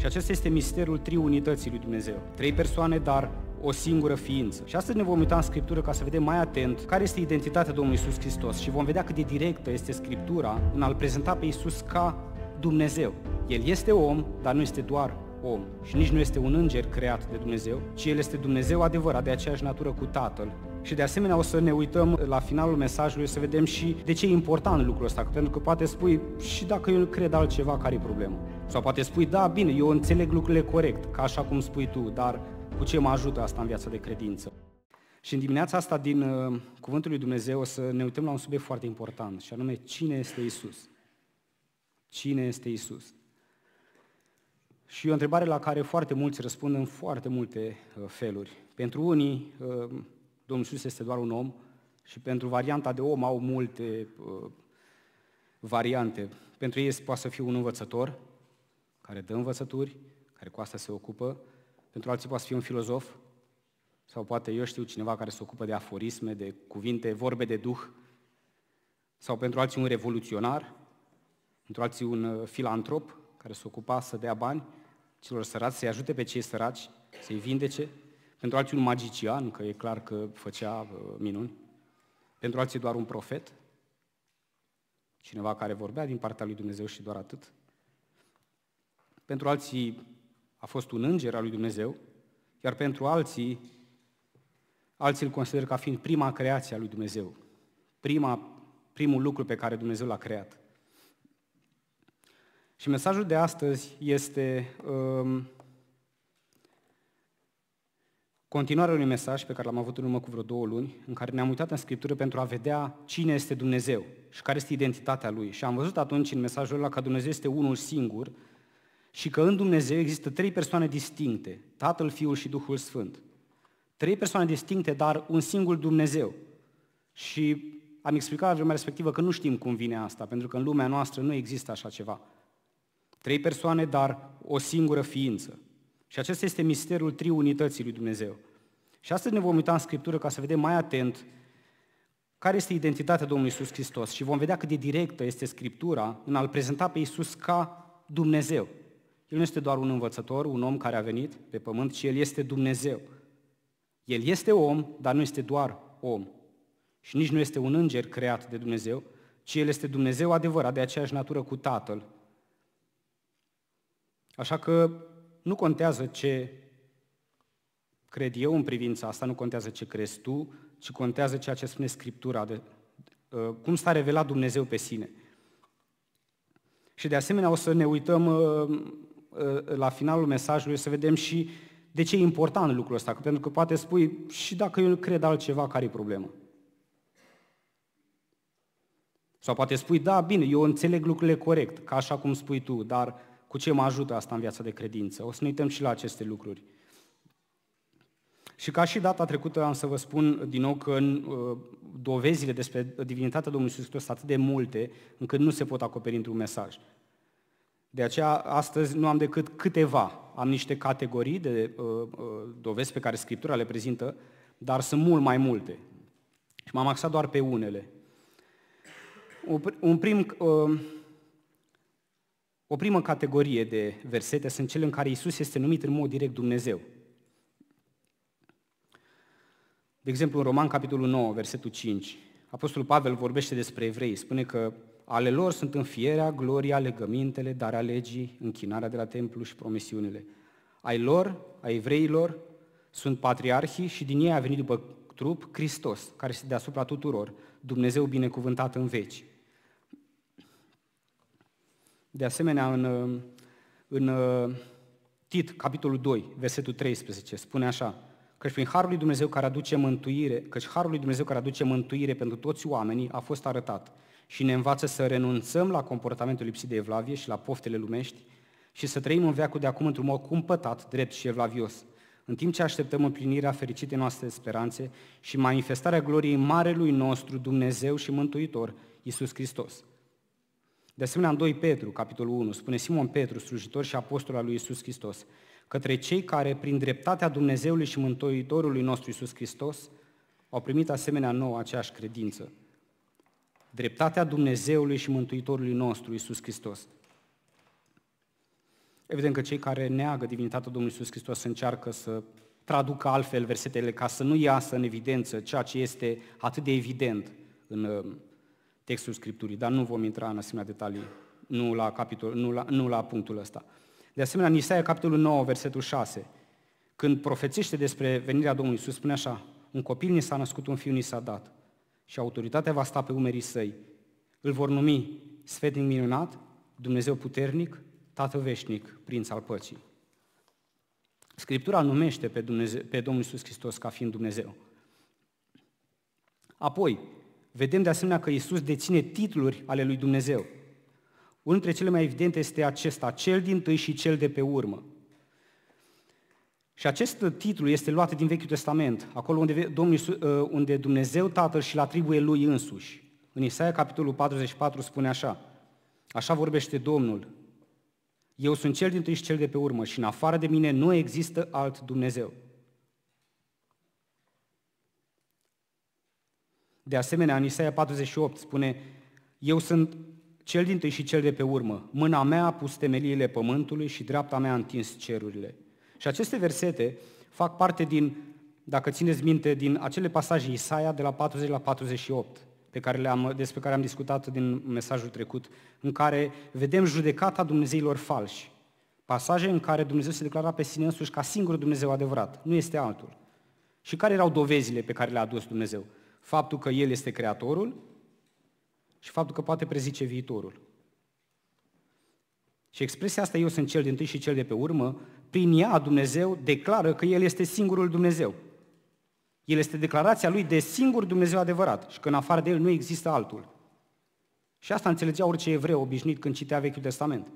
Și acesta este misterul triunității lui Dumnezeu. Trei persoane, dar o singură ființă. Și astăzi ne vom uita în Scriptură ca să vedem mai atent care este identitatea Domnului Isus Hristos și vom vedea cât de directă este Scriptura în a-L prezenta pe Isus ca Dumnezeu. El este om, dar nu este doar om și nici nu este un înger creat de Dumnezeu, ci El este Dumnezeu adevărat, de aceeași natură cu Tatăl. Și de asemenea o să ne uităm la finalul mesajului să vedem și de ce e important lucrul ăsta, pentru că poate spui și dacă eu cred altceva, care e problema? Sau poate spui, da, bine, eu înțeleg lucrurile corect, ca așa cum spui tu, dar cu ce mă ajută asta în viața de credință? Și în dimineața asta din uh, Cuvântul lui Dumnezeu o să ne uităm la un subiect foarte important, și anume cine este Isus? Cine este Isus? Și e o întrebare la care foarte mulți răspund în foarte multe uh, feluri. Pentru unii, uh, Domnul Iisus este doar un om și pentru varianta de om au multe uh, variante. Pentru ei poate să fie un învățător, care dă învățături, care cu asta se ocupă. Pentru alții poate să fie un filozof, sau poate eu știu cineva care se ocupă de aforisme, de cuvinte, vorbe de duh, sau pentru alții un revoluționar, pentru alții un uh, filantrop care se ocupa să dea bani celor săraci, să-i ajute pe cei săraci, să-i vindece, pentru alții un magician, că e clar că făcea uh, minuni, pentru alții doar un profet, cineva care vorbea din partea lui Dumnezeu și doar atât, pentru alții a fost un înger al lui Dumnezeu, iar pentru alții, alții îl consideră ca fiind prima creație a lui Dumnezeu, prima, primul lucru pe care Dumnezeu l-a creat. Și mesajul de astăzi este um, continuarea unui mesaj pe care l-am avut în urmă cu vreo două luni, în care ne-am uitat în Scriptură pentru a vedea cine este Dumnezeu și care este identitatea Lui. Și am văzut atunci în mesajul ăla că Dumnezeu este unul singur, și că în Dumnezeu există trei persoane distincte, Tatăl, Fiul și Duhul Sfânt. Trei persoane distincte, dar un singur Dumnezeu. Și am explicat la vremea respectivă că nu știm cum vine asta, pentru că în lumea noastră nu există așa ceva. Trei persoane, dar o singură ființă. Și acesta este misterul triunității lui Dumnezeu. Și astăzi ne vom uita în Scriptură ca să vedem mai atent care este identitatea Domnului Isus Hristos și vom vedea cât de directă este Scriptura în a-L prezenta pe Isus ca Dumnezeu. El nu este doar un învățător, un om care a venit pe pământ, ci El este Dumnezeu. El este om, dar nu este doar om. Și nici nu este un înger creat de Dumnezeu, ci El este Dumnezeu adevărat, de aceeași natură cu Tatăl. Așa că nu contează ce cred eu în privința asta, nu contează ce crezi tu, ci contează ceea ce spune Scriptura, de, uh, cum s-a revelat Dumnezeu pe sine. Și de asemenea o să ne uităm uh, Uh, la finalul mesajului să vedem și de ce e important lucrul ăsta. Pentru că poate spui, și dacă eu cred altceva, care e problema? Sau poate spui, da, bine, eu înțeleg lucrurile corect, ca așa cum spui tu, dar cu ce mă ajută asta în viața de credință? O să ne uităm și la aceste lucruri. Și ca și data trecută am să vă spun din nou că în, uh, dovezile despre divinitatea Domnului Iisus Hristos atât de multe încât nu se pot acoperi într-un mesaj. De aceea, astăzi nu am decât câteva. Am niște categorii de uh, uh, dovezi pe care Scriptura le prezintă, dar sunt mult mai multe. Și m-am axat doar pe unele. Un prim, uh, o primă categorie de versete sunt cele în care Isus este numit în mod direct Dumnezeu. De exemplu, în Roman, capitolul 9, versetul 5, Apostolul Pavel vorbește despre evrei, spune că ale lor sunt înfierea, gloria, legămintele, darea legii, închinarea de la templu și promisiunile. Ai lor, ai evreilor, sunt patriarhii și din ei a venit după trup Hristos, care este deasupra tuturor, Dumnezeu binecuvântat în veci. De asemenea, în, în Tit, capitolul 2, versetul 13, spune așa, căci prin Harul lui Dumnezeu care aduce mântuire, căci Harul lui Dumnezeu care aduce mântuire pentru toți oamenii a fost arătat și ne învață să renunțăm la comportamentul lipsit de evlavie și la poftele lumești și să trăim în veacul de acum într-un mod cumpătat, drept și evlavios, în timp ce așteptăm împlinirea fericitei noastre speranțe și manifestarea gloriei Marelui nostru Dumnezeu și Mântuitor, Iisus Hristos. De asemenea, în 2 Petru, capitolul 1, spune Simon Petru, slujitor și apostol al lui Iisus Hristos, către cei care, prin dreptatea Dumnezeului și Mântuitorului nostru Iisus Hristos, au primit asemenea nouă aceeași credință, dreptatea Dumnezeului și Mântuitorului nostru, Isus Hristos. Evident că cei care neagă divinitatea Domnului Isus Hristos încearcă să traducă altfel versetele ca să nu iasă în evidență ceea ce este atât de evident în uh, textul Scripturii, dar nu vom intra în asemenea detalii, nu la, capitol, nu la, nu la punctul ăsta. De asemenea, în Isaia, capitolul 9, versetul 6, când profețește despre venirea Domnului Iisus, spune așa, un copil ni s-a născut, un fiu ni s-a dat și autoritatea va sta pe umerii săi. Îl vor numi sfetnic minunat, Dumnezeu puternic, Tată veșnic, Prinț al păcii. Scriptura numește pe, Dumnezeu, pe Domnul Iisus Hristos ca fiind Dumnezeu. Apoi, vedem de asemenea că Iisus deține titluri ale lui Dumnezeu. Unul dintre cele mai evidente este acesta, cel din tâi și cel de pe urmă. Și acest titlu este luat din Vechiul Testament, acolo unde, Domnul, uh, unde Dumnezeu Tatăl și-l atribuie lui însuși. În Isaia, capitolul 44, spune așa, Așa vorbește Domnul, eu sunt cel dintre și cel de pe urmă și în afară de mine nu există alt Dumnezeu. De asemenea, în Isaia 48 spune, eu sunt cel dintre și cel de pe urmă, mâna mea a pus temeliile pământului și dreapta mea a întins cerurile. Și aceste versete fac parte din, dacă țineți minte, din acele pasaje Isaia de la 40 la 48, pe care le-am, despre care am discutat din mesajul trecut, în care vedem judecata Dumnezeilor falși. Pasaje în care Dumnezeu se declara pe sine însuși ca singurul Dumnezeu adevărat, nu este altul. Și care erau dovezile pe care le-a adus Dumnezeu? Faptul că El este Creatorul și faptul că poate prezice viitorul. Și expresia asta, eu sunt cel din tâi și cel de pe urmă, prin ea Dumnezeu declară că El este singurul Dumnezeu. El este declarația Lui de singur Dumnezeu adevărat și că în afară de El nu există altul. Și asta înțelegea orice evreu obișnuit când citea Vechiul Testament.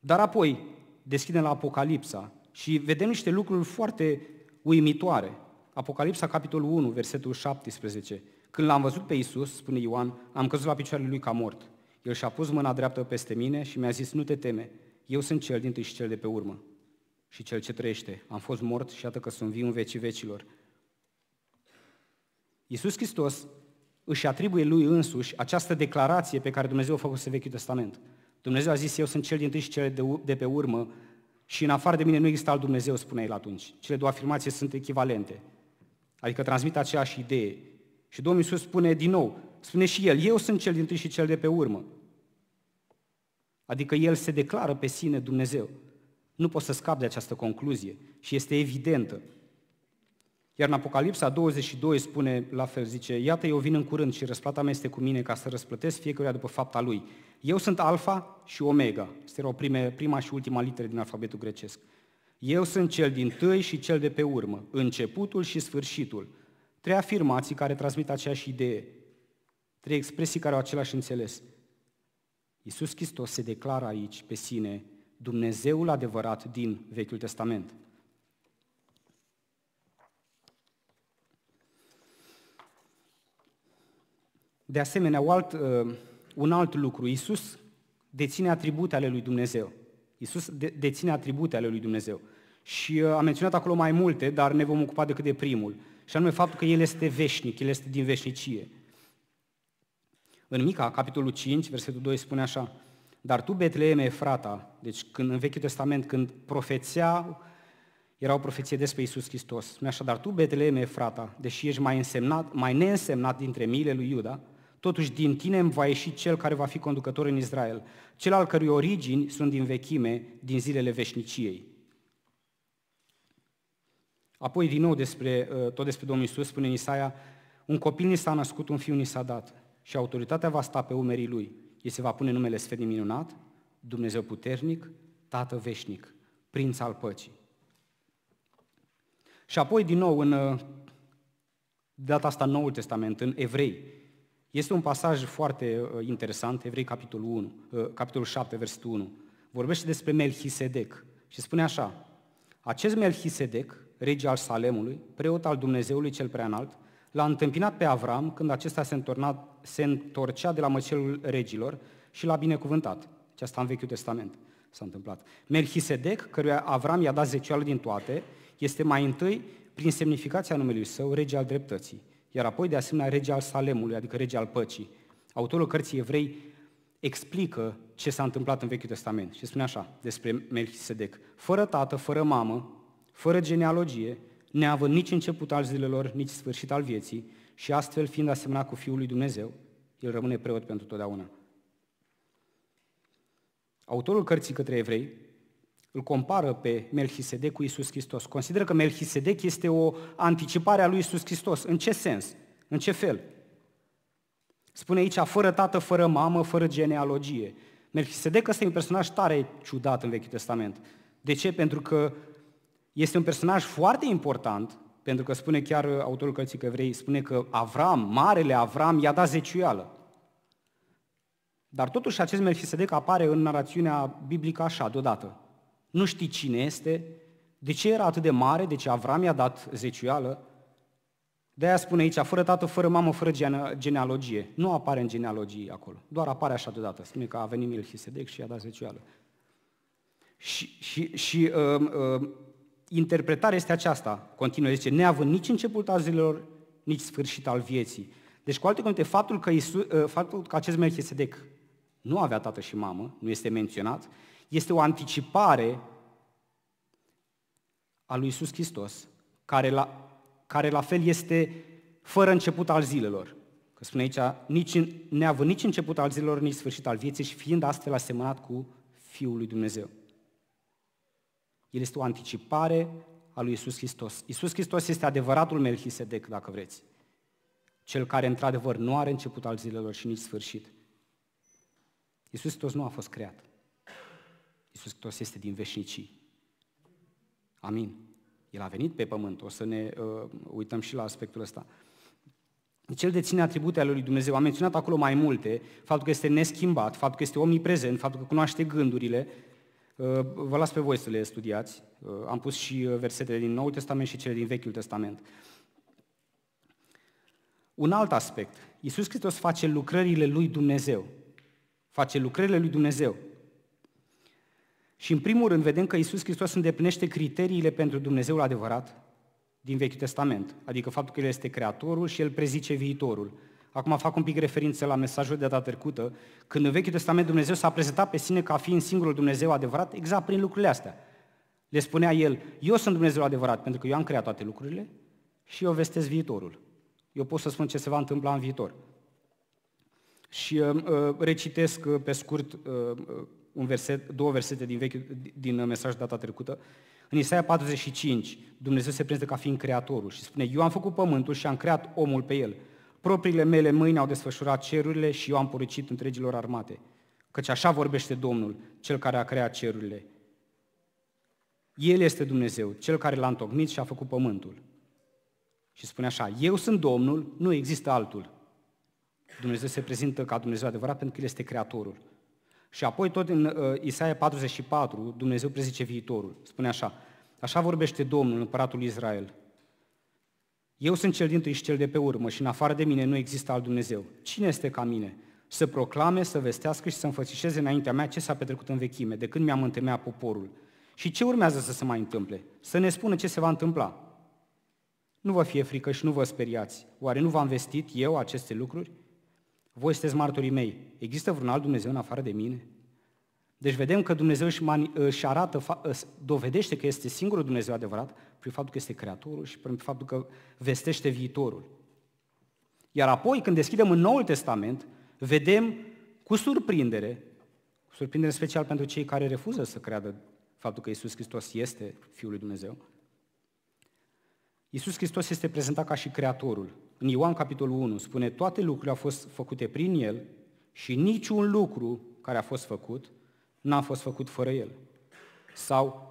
Dar apoi deschidem la Apocalipsa și vedem niște lucruri foarte uimitoare. Apocalipsa, capitolul 1, versetul 17. Când l-am văzut pe Isus, spune Ioan, am căzut la picioarele lui ca mort. El și-a pus mâna dreaptă peste mine și mi-a zis, nu te teme, eu sunt cel dintre și cel de pe urmă și cel ce trăiește. Am fost mort și atât că sunt viu în vecii vecilor. Iisus Hristos își atribuie lui însuși această declarație pe care Dumnezeu a făcut în Vechiul Testament. Dumnezeu a zis, eu sunt cel dintre și cel de, pe urmă și în afară de mine nu există alt Dumnezeu, spune el atunci. Cele două afirmații sunt echivalente, adică transmit aceeași idee. Și Domnul Iisus spune din nou, spune și el, eu sunt cel dintre și cel de pe urmă. Adică el se declară pe sine Dumnezeu. Nu poți să scapi de această concluzie și este evidentă. Iar în Apocalipsa 22 spune la fel, zice, Iată, eu vin în curând și răsplata mea este cu mine ca să răsplătesc fiecăruia după fapta lui. Eu sunt Alfa și Omega. Este o prime, prima și ultima literă din alfabetul grecesc. Eu sunt cel din tâi și cel de pe urmă, începutul și sfârșitul. Trei afirmații care transmit aceeași idee. Trei expresii care au același înțeles. Iisus Hristos se declară aici pe sine Dumnezeul adevărat din Vechiul Testament. De asemenea, un alt, uh, un alt lucru, Iisus deține atribute ale lui Dumnezeu. Iisus deține atribute ale lui Dumnezeu. Și uh, am menționat acolo mai multe, dar ne vom ocupa decât de primul. Și anume faptul că El este veșnic, El este din veșnicie. În Mica, capitolul 5, versetul 2 spune așa, Dar tu, Betleeme, frata, deci când, în Vechiul Testament, când profețea, era o profeție despre Isus Hristos, spune așa, Dar tu, Betleeme, frata, deși ești mai, însemnat, mai neînsemnat dintre miile lui Iuda, totuși din tine îmi va ieși cel care va fi conducător în Israel, cel al cărui origini sunt din vechime, din zilele veșniciei. Apoi, din nou, despre, uh, tot despre Domnul Isus, spune în Isaia, un copil ni s-a născut, un fiu ni s-a dat și autoritatea va sta pe umerii lui. Ei se va pune numele sfânt minunat, Dumnezeu puternic, Tată veșnic, Prinț al păcii. Și apoi, din nou, în uh, data asta Noul Testament, în Evrei, este un pasaj foarte uh, interesant, Evrei capitolul, 1, uh, capitolul 7, versetul 1. Vorbește despre Melchisedec și spune așa, acest Melchisedec, rege al Salemului, preot al Dumnezeului cel preanalt, L-a întâmpinat pe Avram când acesta se, întorna, se întorcea de la măcelul regilor și l-a binecuvântat. Și asta în Vechiul Testament s-a întâmplat. Melchisedec, căruia Avram i-a dat zecioală din toate, este mai întâi, prin semnificația numelui său, rege al dreptății, iar apoi, de asemenea, rege al Salemului, adică rege al păcii. Autorul cărții evrei explică ce s-a întâmplat în Vechiul Testament și spune așa despre Melchisedec. Fără tată, fără mamă, fără genealogie, neavând nici început al zilelor, nici sfârșit al vieții, și astfel fiind asemănat cu Fiul lui Dumnezeu, el rămâne preot pentru totdeauna. Autorul cărții către evrei îl compară pe Melchisedec cu Isus Hristos. Consideră că Melchisedec este o anticipare a lui Isus Hristos. În ce sens? În ce fel? Spune aici, fără tată, fără mamă, fără genealogie. Melchisedec ăsta e un personaj tare ciudat în Vechiul Testament. De ce? Pentru că este un personaj foarte important, pentru că spune chiar uh, autorul cărții că evrei, spune că Avram, marele Avram, i-a dat zeciuială. Dar totuși acest Melchisedec apare în narațiunea biblică așa, deodată. Nu știi cine este, de ce era atât de mare, de ce Avram i-a dat zeciuală, de-aia spune aici, fără tată, fără mamă, fără genealogie. Nu apare în genealogie acolo, doar apare așa deodată. Spune că a venit Melchisedec și i-a dat zeciuială. Și, și, și uh, uh, interpretarea este aceasta, continuă, zice, neavând nici începutul al zilelor, nici sfârșit al vieții. Deci, cu alte cuvinte, faptul că, Iisus, ă, faptul că acest Melchisedec nu avea tată și mamă, nu este menționat, este o anticipare a lui Iisus Hristos, care la, care la fel este fără început al zilelor. Că spune aici, nici, neavând nici început al zilelor, nici sfârșit al vieții și fiind astfel asemănat cu Fiul lui Dumnezeu. El este o anticipare a lui Isus Hristos. Isus Hristos este adevăratul Melchisedec, dacă vreți. Cel care, într-adevăr, nu are început al zilelor și nici sfârșit. Isus Hristos nu a fost creat. Isus Hristos este din veșnicii. Amin. El a venit pe pământ, o să ne uh, uităm și la aspectul ăsta. Cel deține atribute ale lui Dumnezeu. Am menționat acolo mai multe, faptul că este neschimbat, faptul că este omniprezent, faptul că cunoaște gândurile, Vă las pe voi să le studiați. Uh, am pus și uh, versetele din Noul Testament și cele din Vechiul Testament. Un alt aspect. Iisus Hristos face lucrările lui Dumnezeu. Face lucrările lui Dumnezeu. Și în primul rând vedem că Iisus Hristos îndeplinește criteriile pentru Dumnezeul adevărat din Vechiul Testament, adică faptul că El este Creatorul și El prezice viitorul. Acum fac un pic referință la mesajul de data trecută, când în Vechiul Testament Dumnezeu s-a prezentat pe sine ca fiind singurul Dumnezeu adevărat, exact prin lucrurile astea. Le spunea El, eu sunt Dumnezeu adevărat, pentru că eu am creat toate lucrurile și eu vestesc viitorul. Eu pot să spun ce se va întâmpla în viitor. Și uh, uh recitesc uh, pe scurt uh, uh, un verset, două versete din, vechi, din uh, mesajul data trecută. În Isaia 45, Dumnezeu se prezintă ca fiind creatorul și spune, eu am făcut pământul și am creat omul pe el. Propriile mele mâini au desfășurat cerurile și eu am poricit întregilor armate. Căci așa vorbește Domnul, Cel care a creat cerurile. El este Dumnezeu, Cel care l-a întocmit și a făcut pământul. Și spune așa, eu sunt Domnul, nu există altul. Dumnezeu se prezintă ca Dumnezeu adevărat pentru că El este Creatorul. Și apoi tot în uh, Isaia 44, Dumnezeu prezice viitorul. Spune așa, așa vorbește Domnul, împăratul Israel, eu sunt cel din și cel de pe urmă și în afară de mine nu există alt Dumnezeu. Cine este ca mine? Să proclame, să vestească și să înfățișeze înaintea mea ce s-a petrecut în vechime, de când mi-am întemeiat poporul. Și ce urmează să se mai întâmple? Să ne spună ce se va întâmpla. Nu vă fie frică și nu vă speriați. Oare nu v-am vestit eu aceste lucruri? Voi sunteți martorii mei. Există vreun alt Dumnezeu în afară de mine? Deci vedem că Dumnezeu își, mani, își arată, dovedește că este singurul Dumnezeu adevărat prin faptul că este Creatorul și prin faptul că vestește viitorul. Iar apoi, când deschidem în Noul Testament, vedem cu surprindere, cu surprindere special pentru cei care refuză să creadă faptul că Isus Hristos este Fiul lui Dumnezeu, Isus Hristos este prezentat ca și Creatorul. În Ioan capitolul 1 spune, toate lucrurile au fost făcute prin El și niciun lucru care a fost făcut n-a fost făcut fără el. Sau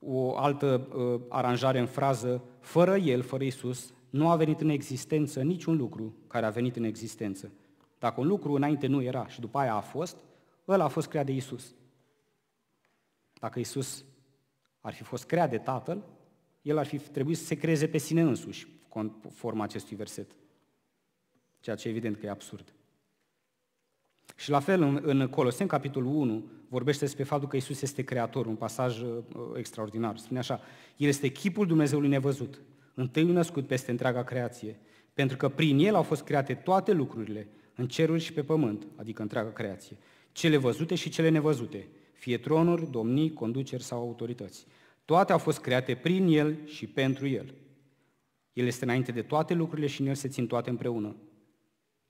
o altă uh, aranjare în frază, fără el, fără Isus, nu a venit în existență niciun lucru care a venit în existență. Dacă un lucru înainte nu era și după aia a fost, ăla a fost creat de Isus. Dacă Isus ar fi fost creat de Tatăl, el ar fi trebuit să se creeze pe sine însuși, conform acestui verset. Ceea ce evident că e absurd. Și la fel în, în capitolul 1, vorbește despre faptul că Isus este Creator, un pasaj uh, extraordinar. Spune așa, El este chipul Dumnezeului nevăzut, întâi născut peste întreaga creație, pentru că prin El au fost create toate lucrurile, în ceruri și pe pământ, adică întreaga creație, cele văzute și cele nevăzute, fie tronuri, domnii, conduceri sau autorități. Toate au fost create prin El și pentru El. El este înainte de toate lucrurile și în El se țin toate împreună.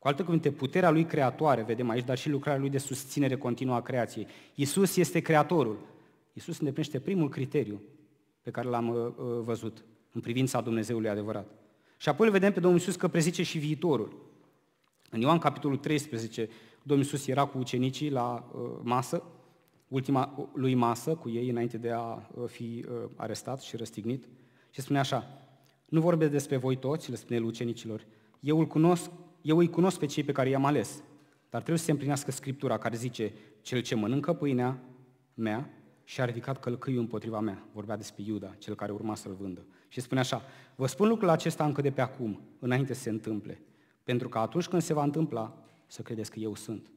Cu alte cuvinte, puterea lui creatoare, vedem aici, dar și lucrarea lui de susținere continuă a creației. Iisus este creatorul. Iisus îndeplinește primul criteriu pe care l-am uh, uh, văzut în privința Dumnezeului adevărat. Și apoi îl vedem pe Domnul Iisus că prezice și viitorul. În Ioan capitolul 13, Domnul Iisus era cu ucenicii la uh, masă, ultima lui masă cu ei înainte de a fi arestat și răstignit și spune așa, nu vorbesc despre voi toți, le spune ucenicilor, eu îl cunosc eu îi cunosc pe cei pe care i-am ales, dar trebuie să se împlinească Scriptura care zice, cel ce mănâncă pâinea mea și a ridicat călcâiul împotriva mea. Vorbea despre Iuda, cel care urma să-l vândă. Și spune așa, vă spun lucrul acesta încă de pe acum, înainte să se întâmple, pentru că atunci când se va întâmpla, să credeți că eu sunt.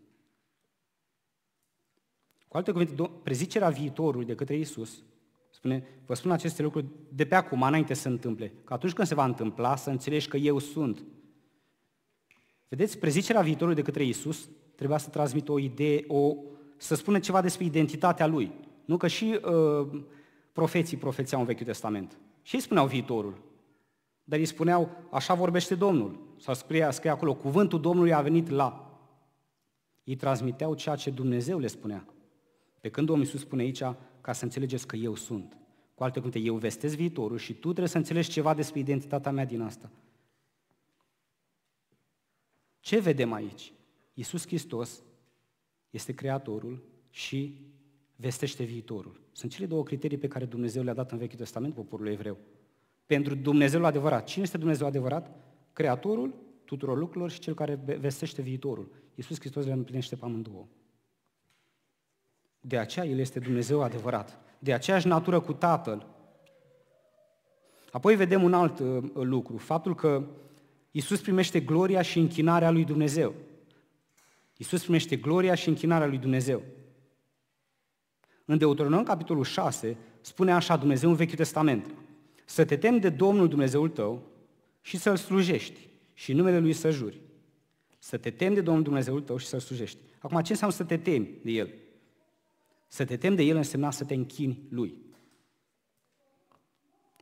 Cu alte cuvinte, prezicerea viitorului de către Isus spune, vă spun aceste lucruri de pe acum, înainte să se întâmple, că atunci când se va întâmpla, să înțelegi că eu sunt. Vedeți, prezicerea viitorului de către Isus trebuia să transmită o idee, o, să spună ceva despre identitatea lui. Nu că și uh, profeții profețeau în Vechiul Testament. Și ei spuneau viitorul. Dar ei spuneau, așa vorbește Domnul. Sau scrie, scrie acolo, cuvântul Domnului a venit la. Ei transmiteau ceea ce Dumnezeu le spunea. Pe când Domnul Iisus spune aici, ca să înțelegeți că eu sunt. Cu alte cuvinte, eu vestesc viitorul și tu trebuie să înțelegi ceva despre identitatea mea din asta. Ce vedem aici? Iisus Hristos este Creatorul și vestește viitorul. Sunt cele două criterii pe care Dumnezeu le-a dat în Vechiul Testament poporului evreu. Pentru Dumnezeu adevărat. Cine este Dumnezeu adevărat? Creatorul tuturor lucrurilor și cel care vestește viitorul. Iisus Hristos le împlinește pe amândouă. De aceea El este Dumnezeu adevărat. De aceeași natură cu Tatăl. Apoi vedem un alt uh, lucru. Faptul că Iisus primește gloria și închinarea lui Dumnezeu. Iisus primește gloria și închinarea lui Dumnezeu. În Deuteronom, capitolul 6, spune așa Dumnezeu în Vechiul Testament. Să te temi de Domnul Dumnezeul tău și să-L slujești și numele Lui să juri. Să te temi de Domnul Dumnezeul tău și să-L slujești. Acum, ce înseamnă să te temi de El? Să te temi de El însemna să te închini Lui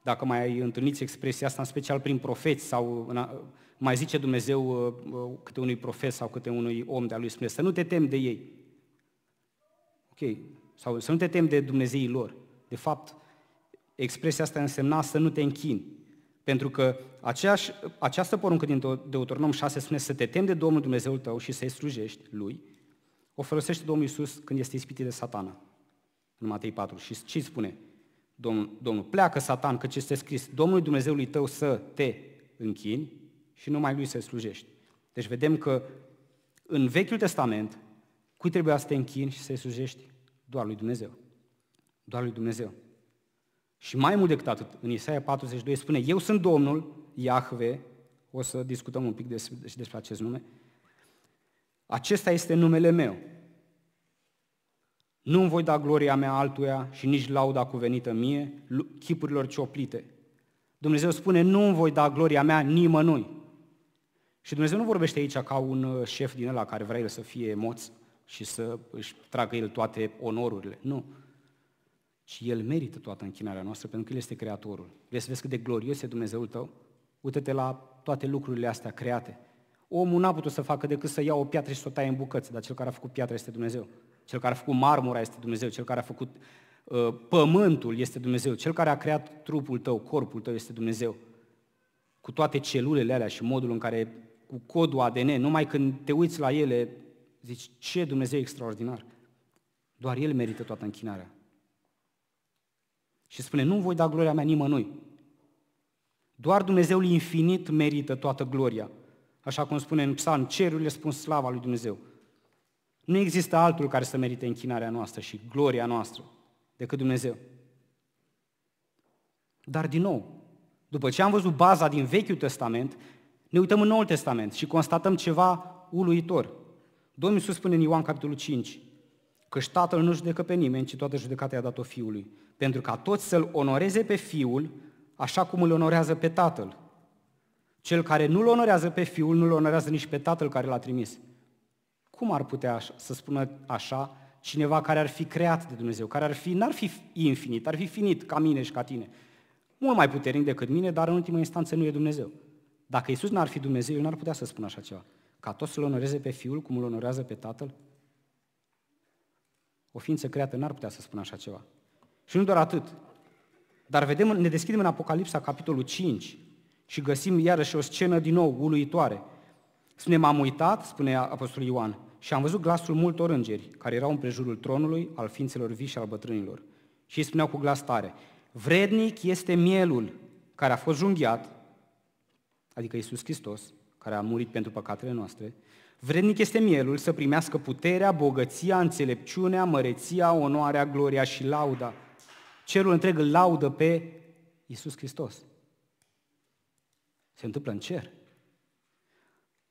dacă mai întâlniți expresia asta, în special prin profeți sau mai zice Dumnezeu uh, uh, câte unui profet sau câte unui om de-a lui, spune să nu te temi de ei. Ok, sau să nu te temi de Dumnezeii lor. De fapt, expresia asta însemna să nu te închini. Pentru că aceeași, această poruncă din Deuteronom 6 spune să te temi de Domnul Dumnezeul tău și să-i slujești lui, o folosește Domnul Iisus când este ispitit de satana, în Matei 4. Și ce spune? Domnul, Domnul, pleacă Satan, căci este scris, Domnului Dumnezeului tău să te închini și numai lui să slujești. Deci vedem că în Vechiul Testament, cui trebuia să te închini și să-i slujești? Doar lui Dumnezeu. Doar lui Dumnezeu. Și mai mult decât atât, în Isaia 42 spune, eu sunt Domnul, Iahve, o să discutăm un pic și despre acest nume, acesta este numele meu. Nu îmi voi da gloria mea altuia și nici lauda cuvenită mie, chipurilor cioplite. Dumnezeu spune, nu îmi voi da gloria mea nimănui. Și Dumnezeu nu vorbește aici ca un uh, șef din ăla care vrea el să fie moț și să își tragă el toate onorurile. Nu. Ci el merită toată închinarea noastră pentru că el este Creatorul. Vrei să vezi cât de glorios este Dumnezeul tău? Uită-te la toate lucrurile astea create. Omul n-a putut să facă decât să ia o piatră și să o taie în bucăți, dar cel care a făcut piatra este Dumnezeu. Cel care a făcut marmura este Dumnezeu, cel care a făcut uh, pământul este Dumnezeu, cel care a creat trupul tău, corpul tău este Dumnezeu. Cu toate celulele alea și modul în care, cu codul ADN, numai când te uiți la ele, zici, ce Dumnezeu extraordinar. Doar El merită toată închinarea. Și spune, nu voi da gloria mea nimănui. Doar Dumnezeul infinit merită toată gloria. Așa cum spune în psalm, cerurile spun slava lui Dumnezeu. Nu există altul care să merite închinarea noastră și gloria noastră decât Dumnezeu. Dar din nou, după ce am văzut baza din Vechiul Testament, ne uităm în Noul Testament și constatăm ceva uluitor. Domnul Iisus spune în Ioan capitolul 5, că tatăl nu judecă pe nimeni, ci toată judecata i-a dat-o fiului, pentru ca toți să-l onoreze pe fiul așa cum îl onorează pe tatăl. Cel care nu-l onorează pe fiul, nu-l onorează nici pe tatăl care l-a trimis. Cum ar putea să spună așa cineva care ar fi creat de Dumnezeu, care ar fi, n-ar fi infinit, ar fi finit ca mine și ca tine, mult mai puternic decât mine, dar în ultimă instanță nu e Dumnezeu. Dacă Isus n-ar fi Dumnezeu, el n-ar putea să spună așa ceva. Ca toți să-L onoreze pe Fiul cum îl onorează pe Tatăl? O ființă creată n-ar putea să spună așa ceva. Și nu doar atât. Dar vedem, ne deschidem în Apocalipsa, capitolul 5, și găsim iarăși o scenă din nou uluitoare. Spune, m-am uitat, spune Apostolul Ioan, și am văzut glasul multor îngeri care erau în prejurul tronului, al ființelor vii și al bătrânilor. Și îi spuneau cu glas tare, vrednic este mielul care a fost junghiat, adică Iisus Hristos, care a murit pentru păcatele noastre, vrednic este mielul să primească puterea, bogăția, înțelepciunea, măreția, onoarea, gloria și lauda. Cerul întreg îl laudă pe Iisus Hristos. Se întâmplă în cer.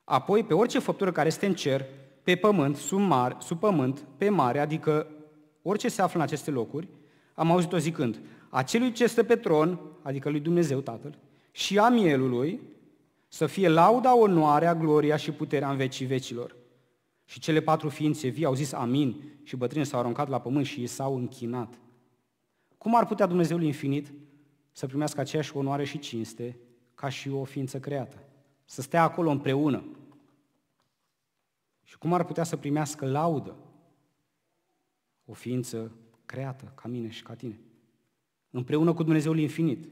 Apoi, pe orice făptură care este în cer, pe pământ, sub, mar, sub pământ, pe mare, adică orice se află în aceste locuri, am auzit-o zicând, acelui ce stă pe tron, adică lui Dumnezeu Tatăl, și a mielului, să fie lauda, onoarea, gloria și puterea în vecii vecilor. Și cele patru ființe vii au zis amin și bătrânii s-au aruncat la pământ și ei s-au închinat. Cum ar putea Dumnezeul infinit să primească aceeași onoare și cinste ca și o ființă creată? Să stea acolo împreună, și cum ar putea să primească laudă o ființă creată ca mine și ca tine? Împreună cu Dumnezeul infinit.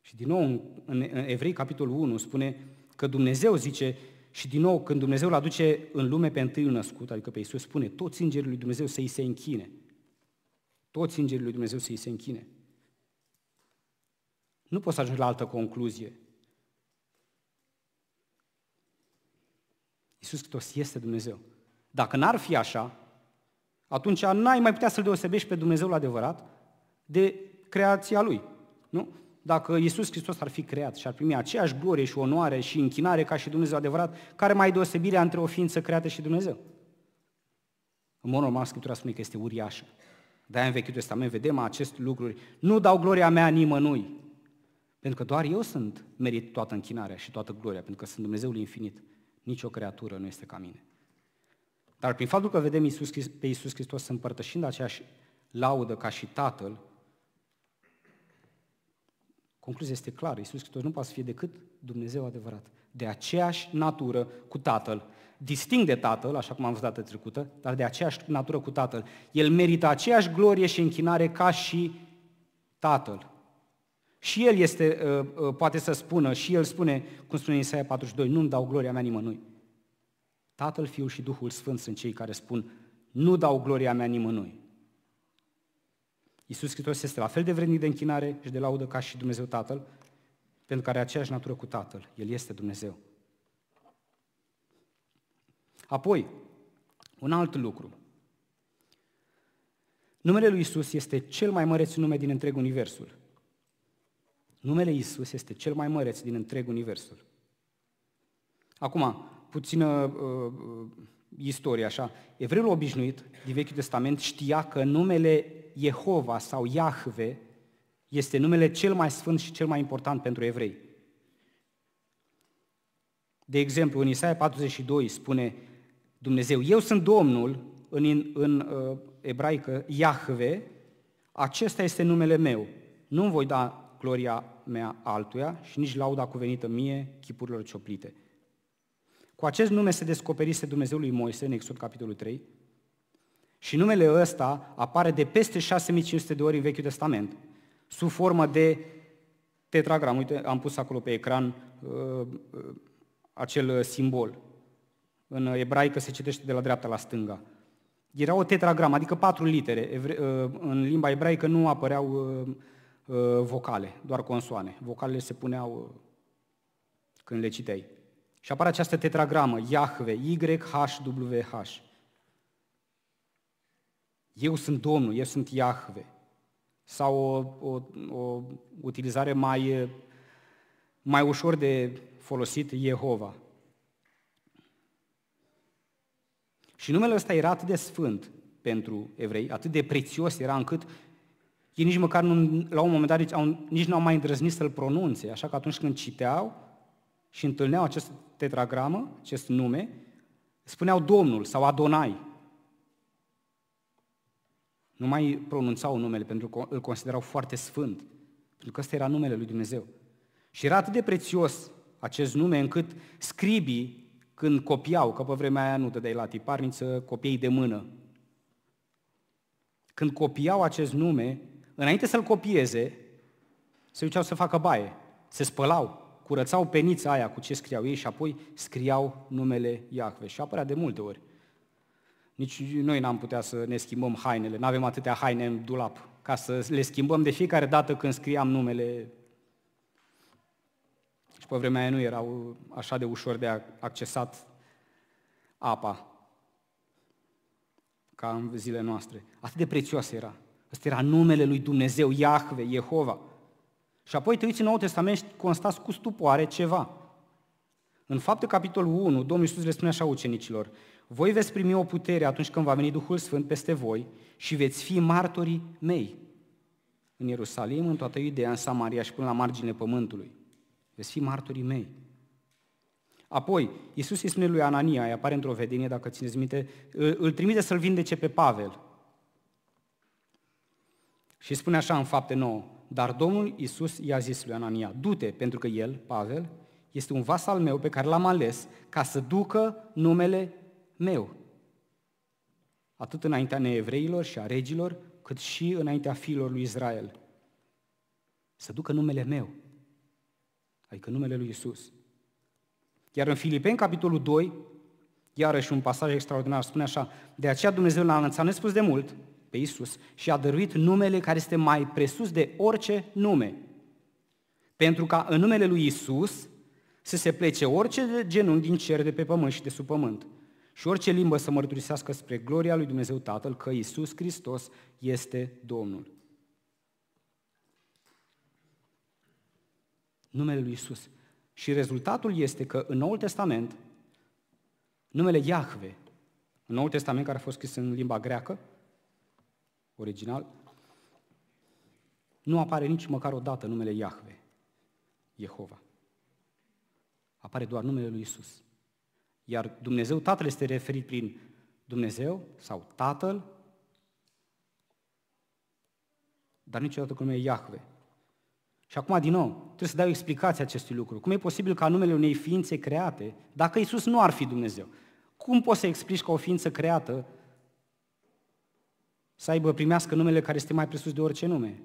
Și din nou în Evrei capitolul 1 spune că Dumnezeu zice și din nou când Dumnezeu îl aduce în lume pe întâi născut, adică pe Iisus, spune toți îngerii lui Dumnezeu să-i se închine. Toți îngerii lui Dumnezeu să-i se închine. Nu poți să ajungi la altă concluzie Iisus Hristos este Dumnezeu. Dacă n-ar fi așa, atunci n-ai mai putea să-L deosebești pe Dumnezeu adevărat de creația Lui. Nu? Dacă Iisus Hristos ar fi creat și ar primi aceeași glorie și onoare și închinare ca și Dumnezeu adevărat, care mai e deosebirea între o ființă creată și Dumnezeu? În mod normal, Scriptura spune că este uriașă. De-aia în Vechiul Testament vedem aceste lucruri. Nu dau gloria mea nimănui, pentru că doar eu sunt merit toată închinarea și toată gloria, pentru că sunt Dumnezeul infinit. Nici o creatură nu este ca mine. Dar prin faptul că vedem Iisus, pe Iisus Hristos împărtășind aceeași laudă ca și Tatăl, concluzia este clară. Iisus Hristos nu poate să fie decât Dumnezeu adevărat. De aceeași natură cu Tatăl. disting de Tatăl, așa cum am văzut data trecută, dar de aceeași natură cu Tatăl. El merită aceeași glorie și închinare ca și Tatăl. Și el este, uh, uh, poate să spună, și el spune, cum spune Isaia 42, nu-mi dau gloria mea nimănui. Tatăl, Fiul și Duhul Sfânt sunt cei care spun, nu dau gloria mea nimănui. Iisus Hristos este la fel de vrednic de închinare și de laudă ca și Dumnezeu Tatăl, pentru că are aceeași natură cu Tatăl. El este Dumnezeu. Apoi, un alt lucru. Numele lui Isus este cel mai măreț nume din întreg universul. Numele Isus este cel mai măreț din întreg universul. Acum, puțină uh, uh, istorie așa. Evreul obișnuit din Vechiul Testament știa că numele Jehova sau Iahve este numele cel mai sfânt și cel mai important pentru evrei. De exemplu, în Isaia 42 spune Dumnezeu, eu sunt Domnul, în, în uh, ebraică, Iahve, acesta este numele meu. Nu voi da gloria mea altuia și nici lauda cuvenită mie chipurilor cioplite. Cu acest nume se descoperise Dumnezeul lui Moise în Exod capitolul 3 și numele ăsta apare de peste 6500 de ori în Vechiul Testament, sub formă de tetragram. Uite, am pus acolo pe ecran uh, uh, acel simbol. În ebraică se citește de la dreapta la stânga. Era o tetragramă, adică patru litere. Evre- uh, în limba ebraică nu apăreau uh, Uh, vocale, doar consoane. Vocalele se puneau uh, când le citeai. Și apare această tetragramă, Iahve, YHWH. Eu sunt Domnul, eu sunt Iahve. Sau o, o, o utilizare mai, uh, mai ușor de folosit, Jehova. Și numele ăsta era atât de sfânt pentru evrei, atât de prețios era încât ei nici măcar nu, la un moment dat deci, au, nici nu au mai îndrăznit să-l pronunțe, așa că atunci când citeau și întâlneau acest tetragramă, acest nume, spuneau Domnul sau Adonai. Nu mai pronunțau numele pentru că îl considerau foarte sfânt, pentru că ăsta era numele lui Dumnezeu. Și era atât de prețios acest nume încât scribii, când copiau, că pe vremea aia nu dai la tiparniță, copiei de mână, când copiau acest nume, înainte să-l copieze, se duceau să facă baie, se spălau, curățau penița aia cu ce scriau ei și apoi scriau numele Iahve. Și apărea de multe ori. Nici noi n-am putea să ne schimbăm hainele, nu avem atâtea haine în dulap ca să le schimbăm de fiecare dată când scriam numele. Și pe vremea aia nu erau așa de ușor de accesat apa ca în zilele noastre. Atât de prețioasă era. Ăsta era numele lui Dumnezeu, Iahve, Jehova. Și apoi te uiți în Noul Testament și constați cu stupoare ceva. În fapte capitolul 1, Domnul Iisus le spune așa ucenicilor, voi veți primi o putere atunci când va veni Duhul Sfânt peste voi și veți fi martorii mei în Ierusalim, în toată Iudeea, în Samaria și până la marginile pământului. Veți fi martorii mei. Apoi, Iisus îi spune lui Anania, îi apare într-o vedenie, dacă țineți minte, îl trimite să-l vindece pe Pavel. Și spune așa în fapte nouă, dar Domnul Iisus i-a zis lui Anania, du-te, pentru că el, Pavel, este un vas al meu pe care l-am ales ca să ducă numele meu. Atât înaintea neevreilor și a regilor, cât și înaintea fiilor lui Israel. Să ducă numele meu, adică numele lui Isus. Iar în Filipeni, capitolul 2, iarăși un pasaj extraordinar, spune așa, de aceea Dumnezeu l-a înălțat nespus de mult, pe Isus și a dăruit numele care este mai presus de orice nume. Pentru ca în numele lui Isus să se plece orice genunchi din cer, de pe pământ și de sub pământ. Și orice limbă să mărturisească spre gloria lui Dumnezeu Tatăl că Isus Hristos este Domnul. Numele lui Isus. Și rezultatul este că în Noul Testament, numele Iahve, în Noul Testament care a fost scris în limba greacă, original, nu apare nici măcar o dată numele Iahve, Jehova. Apare doar numele lui Isus. Iar Dumnezeu Tatăl este referit prin Dumnezeu sau Tatăl, dar niciodată cu numele Iahve. Și acum, din nou, trebuie să dai o explicație acestui lucru. Cum e posibil ca numele unei ființe create, dacă Isus nu ar fi Dumnezeu? Cum poți să explici că o ființă creată să aibă, primească numele care este mai presus de orice nume.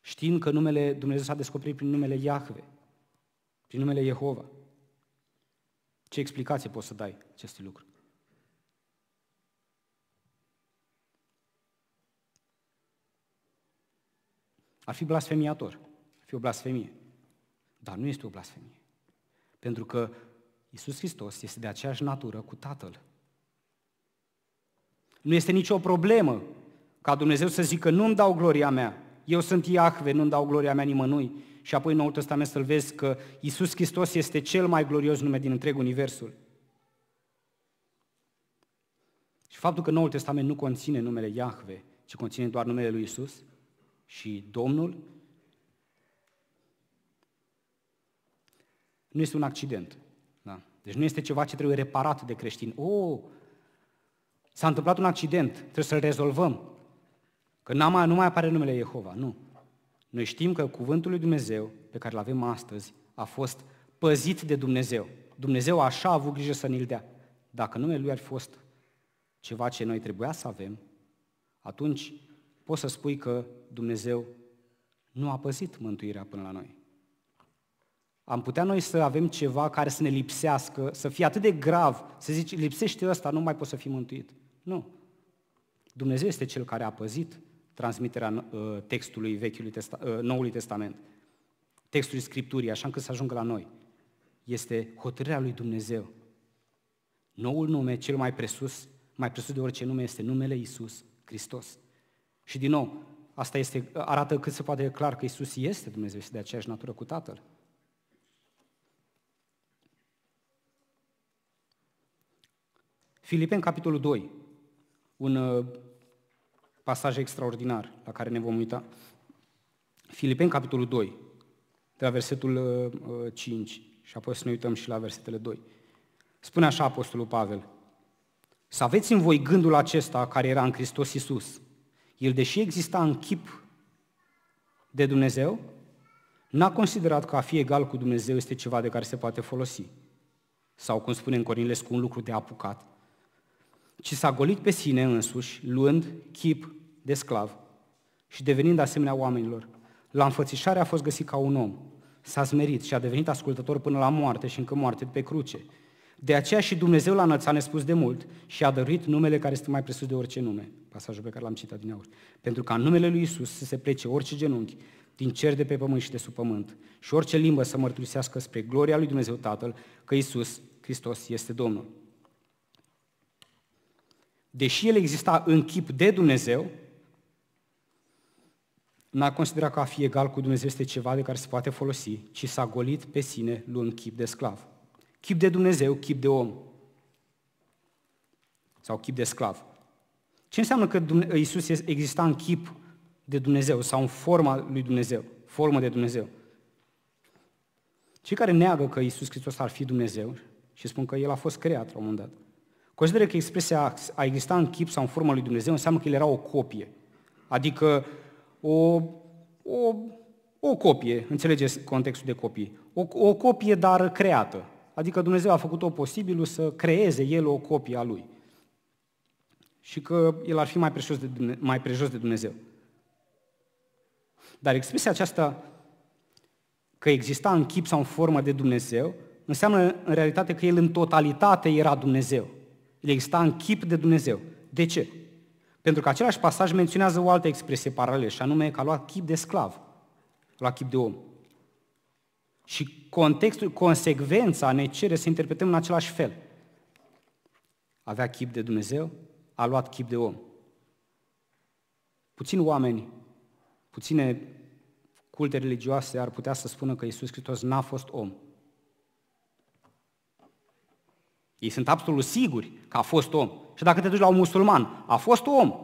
Știind că numele Dumnezeu s-a descoperit prin numele Iahve, prin numele Jehova. Ce explicație poți să dai acestui lucru? Ar fi blasfemiator, ar fi o blasfemie. Dar nu este o blasfemie. Pentru că Isus Hristos este de aceeași natură cu Tatăl. Nu este nicio problemă ca Dumnezeu să zică, nu-mi dau gloria mea, eu sunt Iahve, nu-mi dau gloria mea nimănui. Și apoi în Noul Testament să-l vezi că Iisus Hristos este cel mai glorios nume din întreg universul. Și faptul că Noul Testament nu conține numele Iahve, ci conține doar numele lui Iisus și Domnul, nu este un accident. Da? Deci nu este ceva ce trebuie reparat de creștin. O, oh, S-a întâmplat un accident, trebuie să-l rezolvăm. Că n-am, nu mai apare numele Jehova, nu. Noi știm că cuvântul lui Dumnezeu, pe care îl avem astăzi, a fost păzit de Dumnezeu. Dumnezeu așa a avut grijă să ne-l dea. Dacă numele lui ar fi fost ceva ce noi trebuia să avem, atunci poți să spui că Dumnezeu nu a păzit mântuirea până la noi. Am putea noi să avem ceva care să ne lipsească, să fie atât de grav, să zici, lipsește ăsta, nu mai poți să fii mântuit. Nu. Dumnezeu este cel care a păzit transmiterea uh, textului Vechiului Testa- uh, Noului Testament, textului Scripturii, așa încât să ajungă la noi. Este hotărârea lui Dumnezeu. Noul nume, cel mai presus, mai presus de orice nume, este numele Isus Hristos. Și din nou, asta este, arată cât se poate clar că Isus este Dumnezeu, este de aceeași natură cu Tatăl. Filipen, capitolul 2, un uh, pasaj extraordinar la care ne vom uita. Filipeni, capitolul 2, de la versetul 5 uh, uh, și apoi să ne uităm și la versetele 2. Spune așa Apostolul Pavel, să aveți în voi gândul acesta care era în Hristos Iisus. El, deși exista în chip de Dumnezeu, n-a considerat că a fi egal cu Dumnezeu este ceva de care se poate folosi. Sau, cum spune în Cornilescu, un lucru de apucat, ci s-a golit pe sine însuși, luând chip de sclav și devenind asemenea oamenilor. La înfățișare a fost găsit ca un om. S-a smerit și a devenit ascultător până la moarte și încă moarte pe cruce. De aceea și Dumnezeu l-a înălțat nespus de mult și a dăruit numele care este mai presus de orice nume, pasajul pe care l-am citat din aur. Pentru ca în numele lui Isus să se plece orice genunchi, din cer de pe pământ și de sub pământ, și orice limbă să mărturisească spre gloria lui Dumnezeu Tatăl că Isus Hristos este Domnul deși el exista în chip de Dumnezeu, n-a considerat că a fi egal cu Dumnezeu este ceva de care se poate folosi, ci s-a golit pe sine luând chip de sclav. Chip de Dumnezeu, chip de om. Sau chip de sclav. Ce înseamnă că Iisus exista în chip de Dumnezeu sau în forma lui Dumnezeu, formă de Dumnezeu? Cei care neagă că Iisus Hristos ar fi Dumnezeu și spun că El a fost creat la un moment dat, Consideră că expresia a exista în chip sau în formă lui Dumnezeu înseamnă că el era o copie. Adică o, o, o copie, înțelegeți contextul de copii, o, o copie dar creată. Adică Dumnezeu a făcut-o posibilul să creeze el o copie a lui. Și că el ar fi mai prejos de, Dumnezeu, mai prejos de Dumnezeu. Dar expresia aceasta că exista în chip sau în formă de Dumnezeu, înseamnă în realitate că el în totalitate era Dumnezeu. El exista în chip de Dumnezeu. De ce? Pentru că același pasaj menționează o altă expresie paralelă, și anume că a luat chip de sclav, luat chip de om. Și contextul, consecvența ne cere să interpretăm în același fel. Avea chip de Dumnezeu, a luat chip de om. Puțini oameni, puține culte religioase ar putea să spună că Isus Hristos n-a fost om, Ei sunt absolut siguri că a fost om. Și dacă te duci la un musulman, a fost om,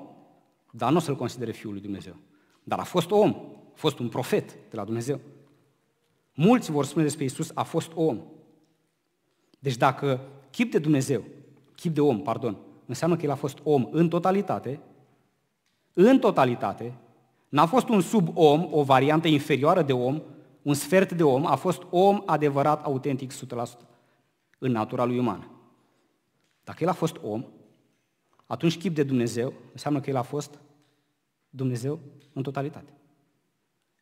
dar nu o să-l considere Fiul lui Dumnezeu. Dar a fost om, a fost un profet de la Dumnezeu. Mulți vor spune despre Isus, a fost om. Deci dacă chip de Dumnezeu, chip de om, pardon, înseamnă că el a fost om în totalitate, în totalitate, n-a fost un sub om, o variantă inferioară de om, un sfert de om, a fost om adevărat, autentic, 100%, în natura lui umană. Dacă el a fost om, atunci chip de Dumnezeu înseamnă că el a fost Dumnezeu în totalitate.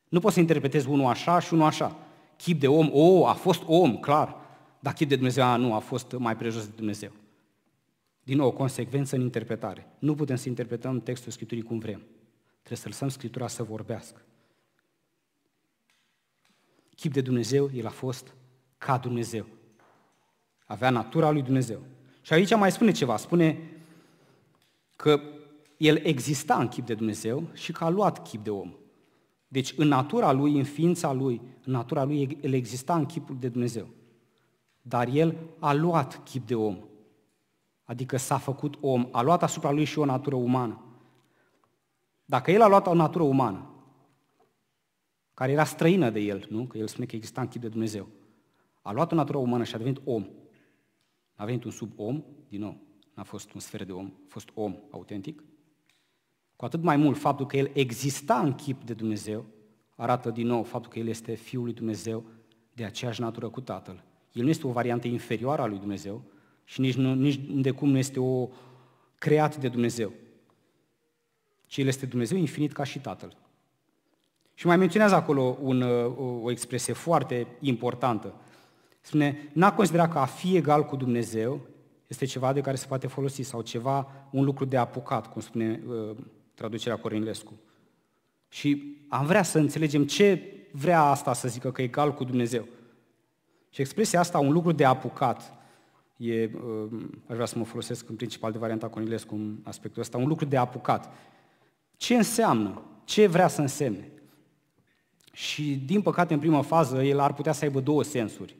Nu poți să interpretezi unul așa și unul așa. Chip de om, o, oh, a fost om, clar, dar chip de Dumnezeu, a, nu, a fost mai prejos de Dumnezeu. Din nou, o consecvență în interpretare. Nu putem să interpretăm textul Scripturii cum vrem. Trebuie să lăsăm Scriptura să vorbească. Chip de Dumnezeu, el a fost ca Dumnezeu. Avea natura lui Dumnezeu. Și aici mai spune ceva, spune că el exista în chip de Dumnezeu și că a luat chip de om. Deci în natura lui, în ființa lui, în natura lui, el exista în chipul de Dumnezeu. Dar el a luat chip de om. Adică s-a făcut om, a luat asupra lui și o natură umană. Dacă el a luat o natură umană, care era străină de el, nu? Că el spune că exista în chip de Dumnezeu. A luat o natură umană și a devenit om. A venit un sub-om, din nou, n-a fost un sfer de om, a fost om autentic. Cu atât mai mult faptul că el exista în chip de Dumnezeu, arată din nou faptul că el este Fiul lui Dumnezeu de aceeași natură cu Tatăl. El nu este o variantă inferioară a lui Dumnezeu și nici, nu, nici de cum nu este o creat de Dumnezeu. Ci el este Dumnezeu infinit ca și Tatăl. Și mai menționează acolo un, uh, o, o expresie foarte importantă. Spune, n-a considerat că a fi egal cu Dumnezeu este ceva de care se poate folosi sau ceva, un lucru de apucat, cum spune uh, traducerea Corinlescu. Și am vrea să înțelegem ce vrea asta să zică, că e egal cu Dumnezeu. Și expresia asta, un lucru de apucat, e, uh, aș vrea să mă folosesc în principal de varianta Corinlescu în aspectul ăsta, un lucru de apucat. Ce înseamnă? Ce vrea să însemne? Și, din păcate, în prima fază, el ar putea să aibă două sensuri.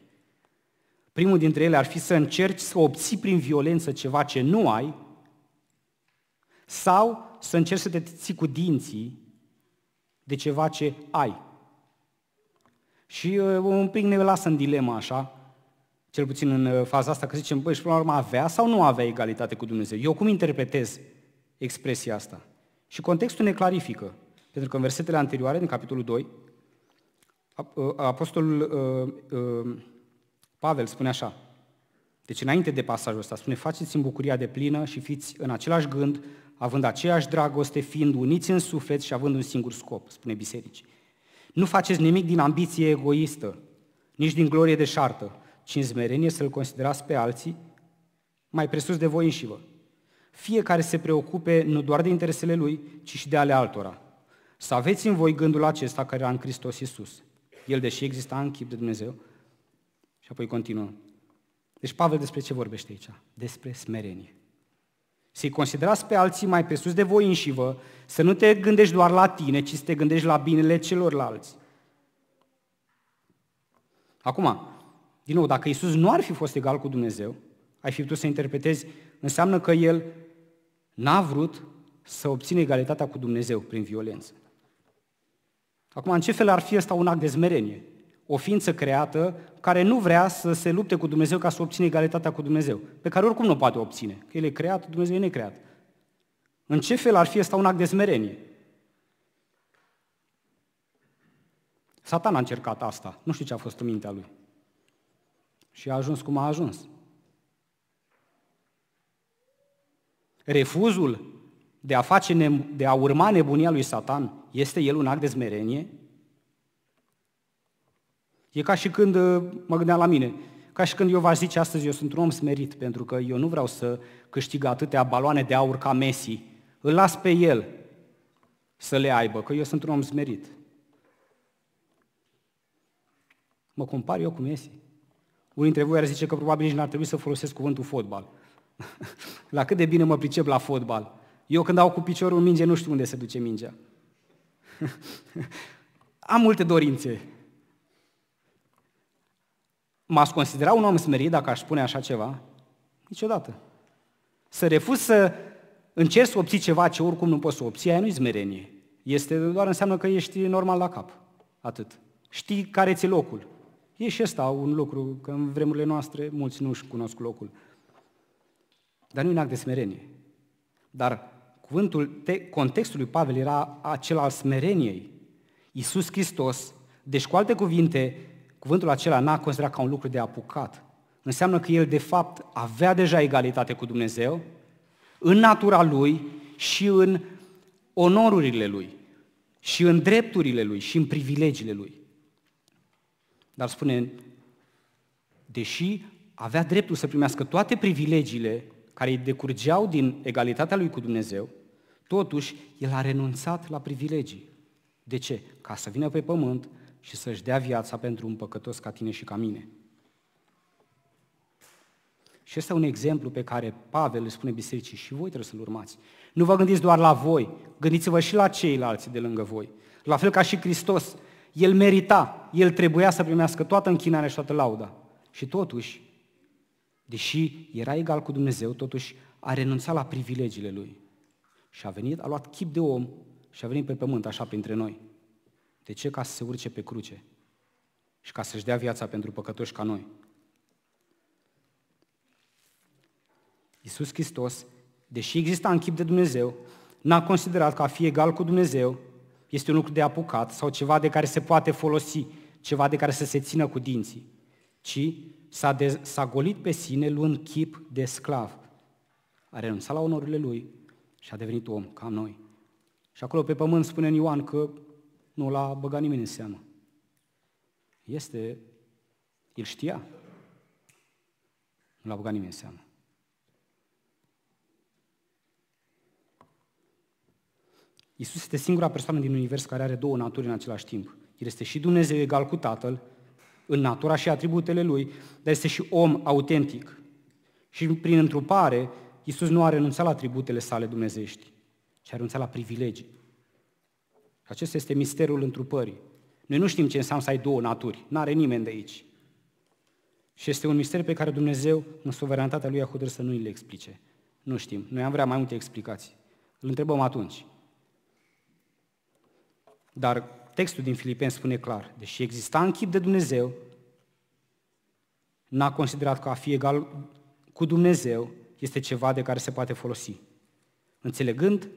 Primul dintre ele ar fi să încerci să obții prin violență ceva ce nu ai sau să încerci să te ții cu dinții de ceva ce ai. Și uh, un pic ne lasă în dilema așa, cel puțin în uh, faza asta, că zicem, băi, și până la urmă avea sau nu avea egalitate cu Dumnezeu? Eu cum interpretez expresia asta? Și contextul ne clarifică, pentru că în versetele anterioare, din capitolul 2, uh, apostolul Pavel spune așa, deci înainte de pasajul ăsta, spune, faceți în bucuria de plină și fiți în același gând, având aceeași dragoste, fiind uniți în suflet și având un singur scop, spune bisericii. Nu faceți nimic din ambiție egoistă, nici din glorie de șartă, ci în zmerenie să-L considerați pe alții mai presus de voi înșivă. Fiecare se preocupe nu doar de interesele lui, ci și de ale altora. Să aveți în voi gândul acesta care era în Hristos Iisus. El, deși exista în chip de Dumnezeu, apoi continuăm. Deci Pavel despre ce vorbește aici? Despre smerenie. Să-i considerați pe alții mai pe sus de voi înși vă, să nu te gândești doar la tine, ci să te gândești la binele celorlalți. Acum, din nou, dacă Isus nu ar fi fost egal cu Dumnezeu, ai fi putut să interpretezi, înseamnă că El n-a vrut să obțină egalitatea cu Dumnezeu prin violență. Acum, în ce fel ar fi ăsta un act de smerenie? o ființă creată care nu vrea să se lupte cu Dumnezeu ca să obține egalitatea cu Dumnezeu, pe care oricum nu o poate obține, că El e creat, Dumnezeu e necreat. În ce fel ar fi asta un act de smerenie? Satan a încercat asta, nu știu ce a fost în mintea lui. Și a ajuns cum a ajuns. Refuzul de a, face, de a urma nebunia lui Satan, este el un act de smerenie? E ca și când, uh, mă gândeam la mine, ca și când eu v-aș zice astăzi, eu sunt un om smerit, pentru că eu nu vreau să câștig atâtea baloane de aur ca Messi. Îl las pe el să le aibă, că eu sunt un om smerit. Mă compar eu cu Messi. Unii dintre voi ar zice că probabil nici n-ar trebui să folosesc cuvântul fotbal. la cât de bine mă pricep la fotbal. Eu când dau cu piciorul minge, nu știu unde se duce mingea. Am multe dorințe, M-aș considera un om smerit dacă aș spune așa ceva? Niciodată. Să refuz să încerci să obții ceva ce oricum nu poți să obții, aia nu-i smerenie. Este doar înseamnă că ești normal la cap. Atât. Știi care ți locul. E și ăsta un lucru, că în vremurile noastre mulți nu-și cunosc locul. Dar nu e un act de smerenie. Dar cuvântul, te, contextul lui Pavel era acela al smereniei. Iisus Hristos, deci cu alte cuvinte, Cuvântul acela n-a considerat ca un lucru de apucat. Înseamnă că el, de fapt, avea deja egalitate cu Dumnezeu în natura lui și în onorurile lui, și în drepturile lui, și în privilegiile lui. Dar spune, deși avea dreptul să primească toate privilegiile care îi decurgeau din egalitatea lui cu Dumnezeu, totuși el a renunțat la privilegii. De ce? Ca să vină pe pământ, și să-și dea viața pentru un păcătos ca tine și ca mine. Și este un exemplu pe care Pavel îl spune bisericii și voi trebuie să-l urmați. Nu vă gândiți doar la voi, gândiți-vă și la ceilalți de lângă voi. La fel ca și Hristos, el merita, el trebuia să primească toată închinarea și toată lauda. Și totuși, deși era egal cu Dumnezeu, totuși a renunțat la privilegiile lui. Și a venit, a luat chip de om și a venit pe pământ, așa printre noi. De ce? Ca să se urce pe cruce și ca să-și dea viața pentru păcătoși ca noi. Iisus Hristos, deși exista în chip de Dumnezeu, n-a considerat că a fi egal cu Dumnezeu este un lucru de apucat sau ceva de care se poate folosi, ceva de care să se țină cu dinții, ci s-a, de, s-a golit pe sine luând chip de sclav. A renunțat la onorile lui și a devenit om, ca noi. Și acolo pe pământ spune în Ioan că nu l-a băgat nimeni în seamă. Este, el știa. Nu l-a băgat nimeni în seamă. Isus este singura persoană din univers care are două naturi în același timp. El este și Dumnezeu egal cu Tatăl, în natura și atributele Lui, dar este și om autentic. Și prin întrupare, Isus nu a renunțat la atributele sale dumnezești, ci a renunțat la privilegii. Acesta este misterul întrupării. Noi nu știm ce înseamnă să ai două naturi. N-are nimeni de aici. Și este un mister pe care Dumnezeu, în suveranitatea lui, a hotărât să nu îl explice. Nu știm. Noi am vrea mai multe explicații. Îl întrebăm atunci. Dar textul din Filipeni spune clar, deși exista în chip de Dumnezeu, n-a considerat că a fi egal cu Dumnezeu este ceva de care se poate folosi. Înțelegând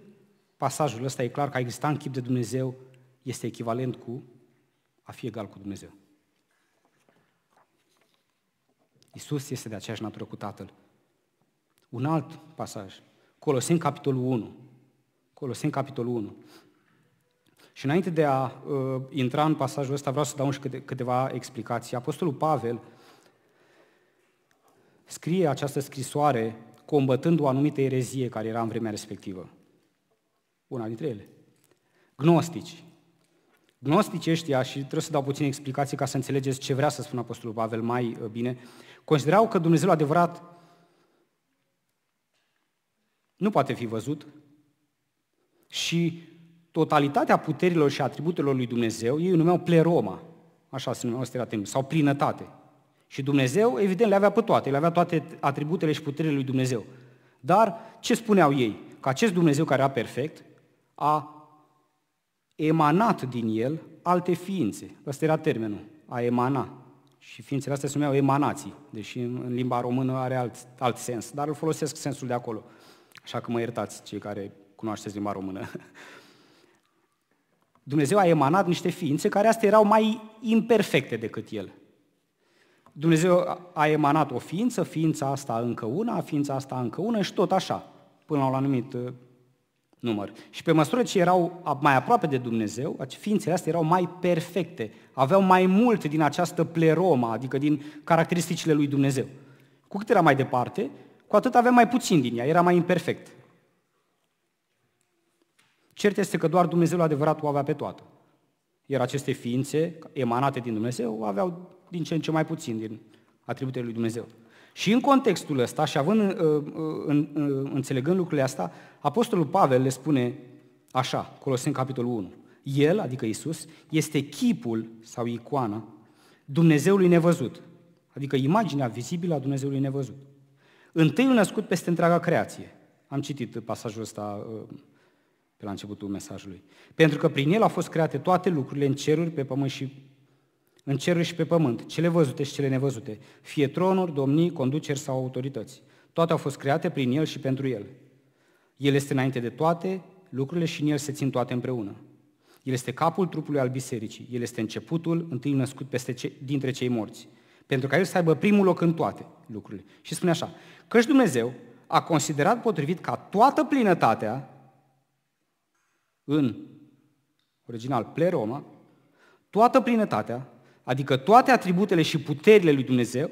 pasajul ăsta e clar că a exista în chip de Dumnezeu este echivalent cu a fi egal cu Dumnezeu. Isus este de aceeași natură cu Tatăl. Un alt pasaj, Colosim capitolul 1. Colosim capitolul 1. Și înainte de a uh, intra în pasajul ăsta, vreau să dau și câte, câteva explicații. Apostolul Pavel scrie această scrisoare combătând o anumită erezie care era în vremea respectivă una dintre ele. Gnostici. Gnostici ăștia, și trebuie să dau puțin explicații ca să înțelegeți ce vrea să spună Apostolul Pavel mai uh, bine, considerau că Dumnezeu adevărat nu poate fi văzut și totalitatea puterilor și atributelor lui Dumnezeu, ei o numeau pleroma, așa se numeau timp, sau plinătate. Și Dumnezeu, evident, le avea pe toate, le avea toate atributele și puterile lui Dumnezeu. Dar ce spuneau ei? Că acest Dumnezeu care era perfect, a emanat din el alte ființe. Ăsta era termenul, a emana. Și ființele astea se numeau emanații, deși în limba română are alt, alt sens, dar îl folosesc sensul de acolo. Așa că mă iertați cei care cunoașteți limba română. Dumnezeu a emanat niște ființe care astea erau mai imperfecte decât el. Dumnezeu a emanat o ființă, ființa asta încă una, ființa asta încă una și tot așa, până la un anumit uh, număr. Și pe măsură ce erau mai aproape de Dumnezeu, ființele astea erau mai perfecte, aveau mai mult din această pleroma, adică din caracteristicile lui Dumnezeu. Cu cât era mai departe, cu atât avea mai puțin din ea, era mai imperfect. Cert este că doar Dumnezeu adevărat o avea pe toată. Iar aceste ființe emanate din Dumnezeu aveau din ce în ce mai puțin din atributele lui Dumnezeu. Și în contextul ăsta, și având, uh, uh, în, în, uh, în, înțelegând lucrurile astea, Apostolul Pavel le spune așa, Coloseni capitolul 1. El, adică Isus, este chipul sau icoana Dumnezeului nevăzut, adică imaginea vizibilă a Dumnezeului nevăzut. Întâiul născut peste întreaga creație. Am citit pasajul ăsta pe la începutul mesajului. Pentru că prin el au fost create toate lucrurile în ceruri, pe pământ și în ceruri și pe pământ, cele văzute și cele nevăzute, fie tronuri, domnii, conduceri sau autorități. Toate au fost create prin El și pentru El. El este înainte de toate lucrurile și în El se țin toate împreună. El este capul trupului al bisericii, El este începutul, întâi născut peste ce, dintre cei morți, pentru ca El să aibă primul loc în toate lucrurile. Și spune așa, căci Dumnezeu a considerat potrivit ca toată plinătatea în original pleroma, toată plinătatea adică toate atributele și puterile lui Dumnezeu,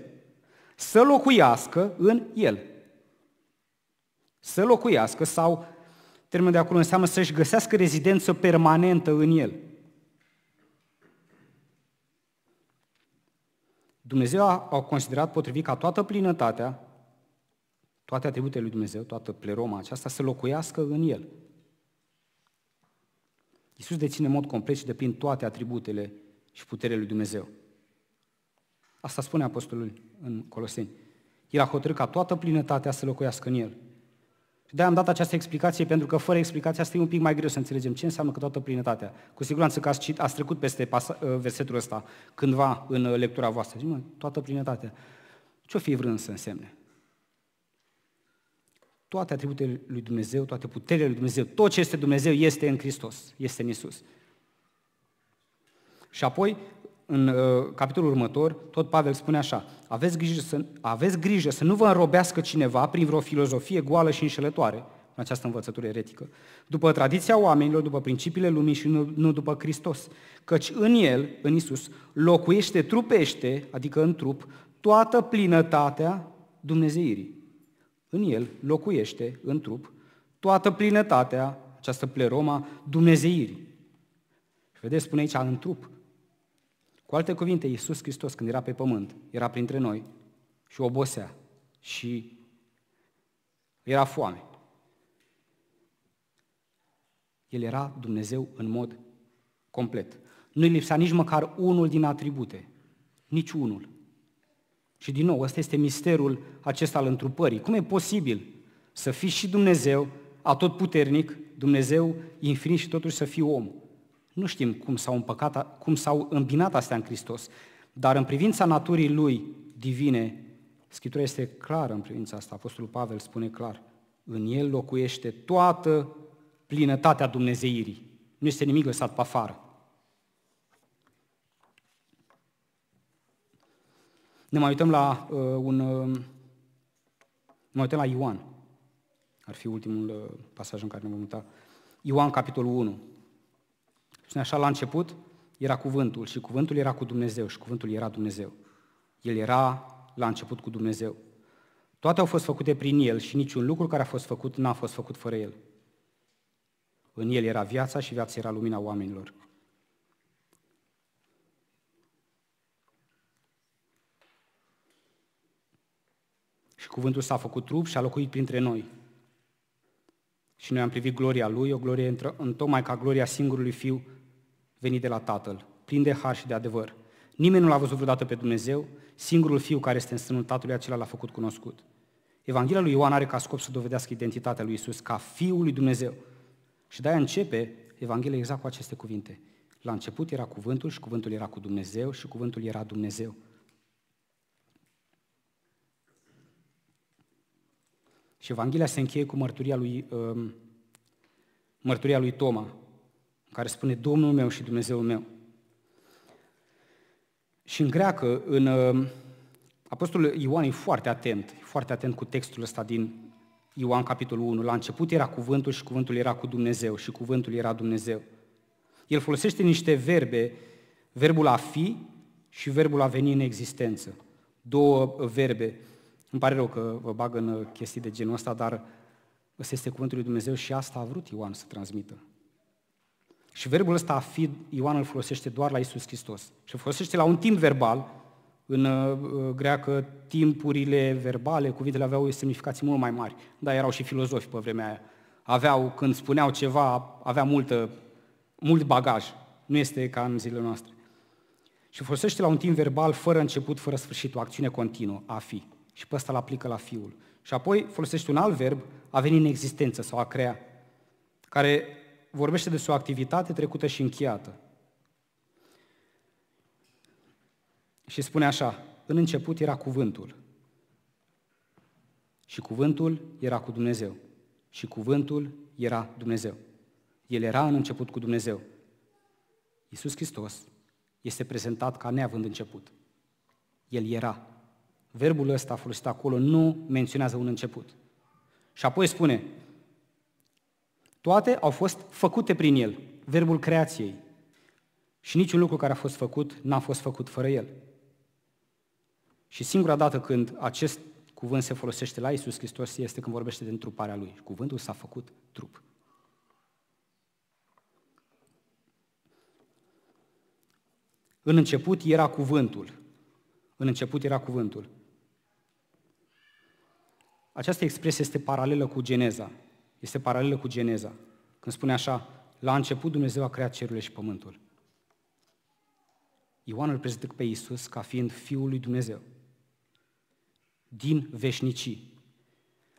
să locuiască în el. Să locuiască sau, termenul de acolo înseamnă să-și găsească rezidență permanentă în el. Dumnezeu a, a considerat potrivit ca toată plinătatea, toate atributele lui Dumnezeu, toată pleroma aceasta, să locuiască în el. Iisus deține în mod complet și deplin toate atributele și puterea lui Dumnezeu. Asta spune apostolul în Coloseni. El a hotărât ca toată plinătatea să locuiască în el. Și de am dat această explicație, pentru că fără explicația asta e un pic mai greu să înțelegem ce înseamnă că toată plinătatea. Cu siguranță că ați, ați trecut peste ă, versetul ăsta cândva în ă, lectura voastră. Zic, mă, toată plinătatea. Ce-o fi vrând să însemne? Toate atributele lui Dumnezeu, toate puterile lui Dumnezeu, tot ce este Dumnezeu este în Hristos, este în Isus. Și apoi, în uh, capitolul următor, tot Pavel spune așa, aveți grijă, să, aveți grijă să nu vă înrobească cineva prin vreo filozofie goală și înșelătoare, în această învățătură eretică, după tradiția oamenilor, după principiile lumii și nu, nu după Hristos, căci în El, în Isus, locuiește trupește, adică în trup, toată plinătatea Dumnezeirii. În El locuiește, în trup, toată plinătatea, această pleroma, Dumnezeirii. Vedeți, spune aici, în trup. Cu alte cuvinte, Iisus Hristos, când era pe pământ, era printre noi și obosea și era foame. El era Dumnezeu în mod complet. Nu-i lipsa nici măcar unul din atribute, nici unul. Și din nou, ăsta este misterul acesta al întrupării. Cum e posibil să fii și Dumnezeu, atotputernic, Dumnezeu infinit și totuși să fii om? Nu știm cum s-au, împăcat, cum s-au îmbinat astea în Hristos, dar în privința naturii lui divine, Scriptura este clară în privința asta. Apostolul Pavel spune clar, în el locuiește toată plinătatea Dumnezeirii. Nu este nimic lăsat pe afară. Ne mai uităm la uh, un... Uh, ne mai uităm la Ioan. Ar fi ultimul uh, pasaj în care ne vom uita. Ioan, capitolul 1. Spune așa la început era cuvântul și cuvântul era cu Dumnezeu și cuvântul era Dumnezeu. El era la început cu Dumnezeu. Toate au fost făcute prin El și niciun lucru care a fost făcut n-a fost făcut fără El. În El era viața și viața era lumina oamenilor. Și cuvântul s-a făcut trup și a locuit printre noi. Și noi am privit gloria Lui, o glorie întocmai ca gloria singurului Fiu venit de la Tatăl, plin de har și de adevăr. Nimeni nu l-a văzut vreodată pe Dumnezeu, singurul Fiu care este în sânul Tatălui acela l-a făcut cunoscut. Evanghelia lui Ioan are ca scop să dovedească identitatea lui Isus ca Fiul lui Dumnezeu. Și de-aia începe Evanghelia exact cu aceste cuvinte. La început era cuvântul și cuvântul era cu Dumnezeu și cuvântul era Dumnezeu. Și Evanghelia se încheie cu mărturia lui, um, mărturia lui Toma, care spune Domnul meu și Dumnezeul meu. Și în greacă, în, uh, Apostolul Ioan e foarte atent, foarte atent cu textul ăsta din Ioan capitolul 1. La început era cuvântul și cuvântul era cu Dumnezeu și cuvântul era Dumnezeu. El folosește niște verbe, verbul a fi și verbul a veni în existență. Două verbe. Îmi pare rău că vă bag în chestii de genul ăsta, dar ăsta este cuvântul lui Dumnezeu și asta a vrut Ioan să transmită. Și verbul ăsta a fi, Ioan îl folosește doar la Isus Hristos. Și îl folosește la un timp verbal, în uh, greacă timpurile verbale, cuvintele aveau semnificații mult mai mari, dar erau și filozofi pe vremea aia. Aveau, când spuneau ceva, avea multă, mult bagaj. Nu este ca în zilele noastre. Și folosește la un timp verbal fără început, fără sfârșit, o acțiune continuă, a fi. Și pe ăsta îl aplică la fiul. Și apoi folosește un alt verb, a veni în existență sau a crea, care vorbește despre o activitate trecută și încheiată. Și spune așa, în început era cuvântul. Și cuvântul era cu Dumnezeu. Și cuvântul era Dumnezeu. El era în început cu Dumnezeu. Iisus Hristos este prezentat ca neavând început. El era. Verbul ăsta folosit acolo nu menționează un început. Și apoi spune, toate au fost făcute prin el, verbul creației. Și niciun lucru care a fost făcut n-a fost făcut fără el. Și singura dată când acest cuvânt se folosește la Isus Hristos este când vorbește de întruparea Lui. Cuvântul s-a făcut trup. În început era cuvântul. În început era cuvântul. Această expresie este paralelă cu Geneza este paralelă cu Geneza, când spune așa, la început Dumnezeu a creat cerurile și pământul. Ioan îl prezintă pe Iisus ca fiind Fiul lui Dumnezeu. Din veșnicii.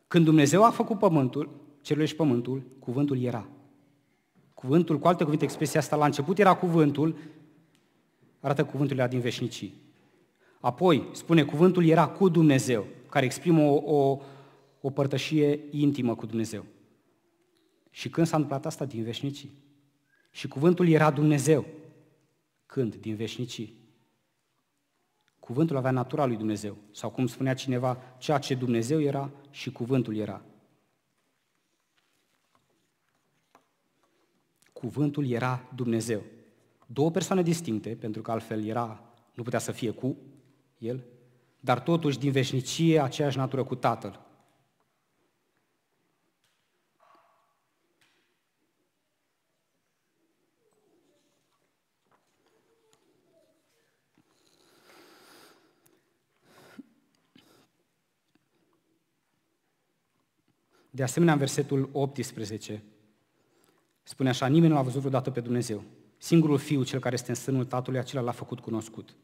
Când Dumnezeu a făcut pământul, cerurile și pământul, cuvântul era. Cuvântul, cu alte cuvinte, expresia asta, la început era cuvântul, arată cuvântul era din veșnicii. Apoi, spune, cuvântul era cu Dumnezeu, care exprimă o, o, o părtășie intimă cu Dumnezeu. Și când s-a întâmplat asta? Din veșnicii. Și cuvântul era Dumnezeu. Când? Din veșnicii. Cuvântul avea natura lui Dumnezeu. Sau cum spunea cineva, ceea ce Dumnezeu era și cuvântul era. Cuvântul era Dumnezeu. Două persoane distincte, pentru că altfel era, nu putea să fie cu el, dar totuși din veșnicie aceeași natură cu Tatăl. De asemenea, în versetul 18, spune așa, nimeni nu a văzut vreodată pe Dumnezeu. Singurul Fiu, cel care este în sânul Tatălui, acela l-a făcut cunoscut.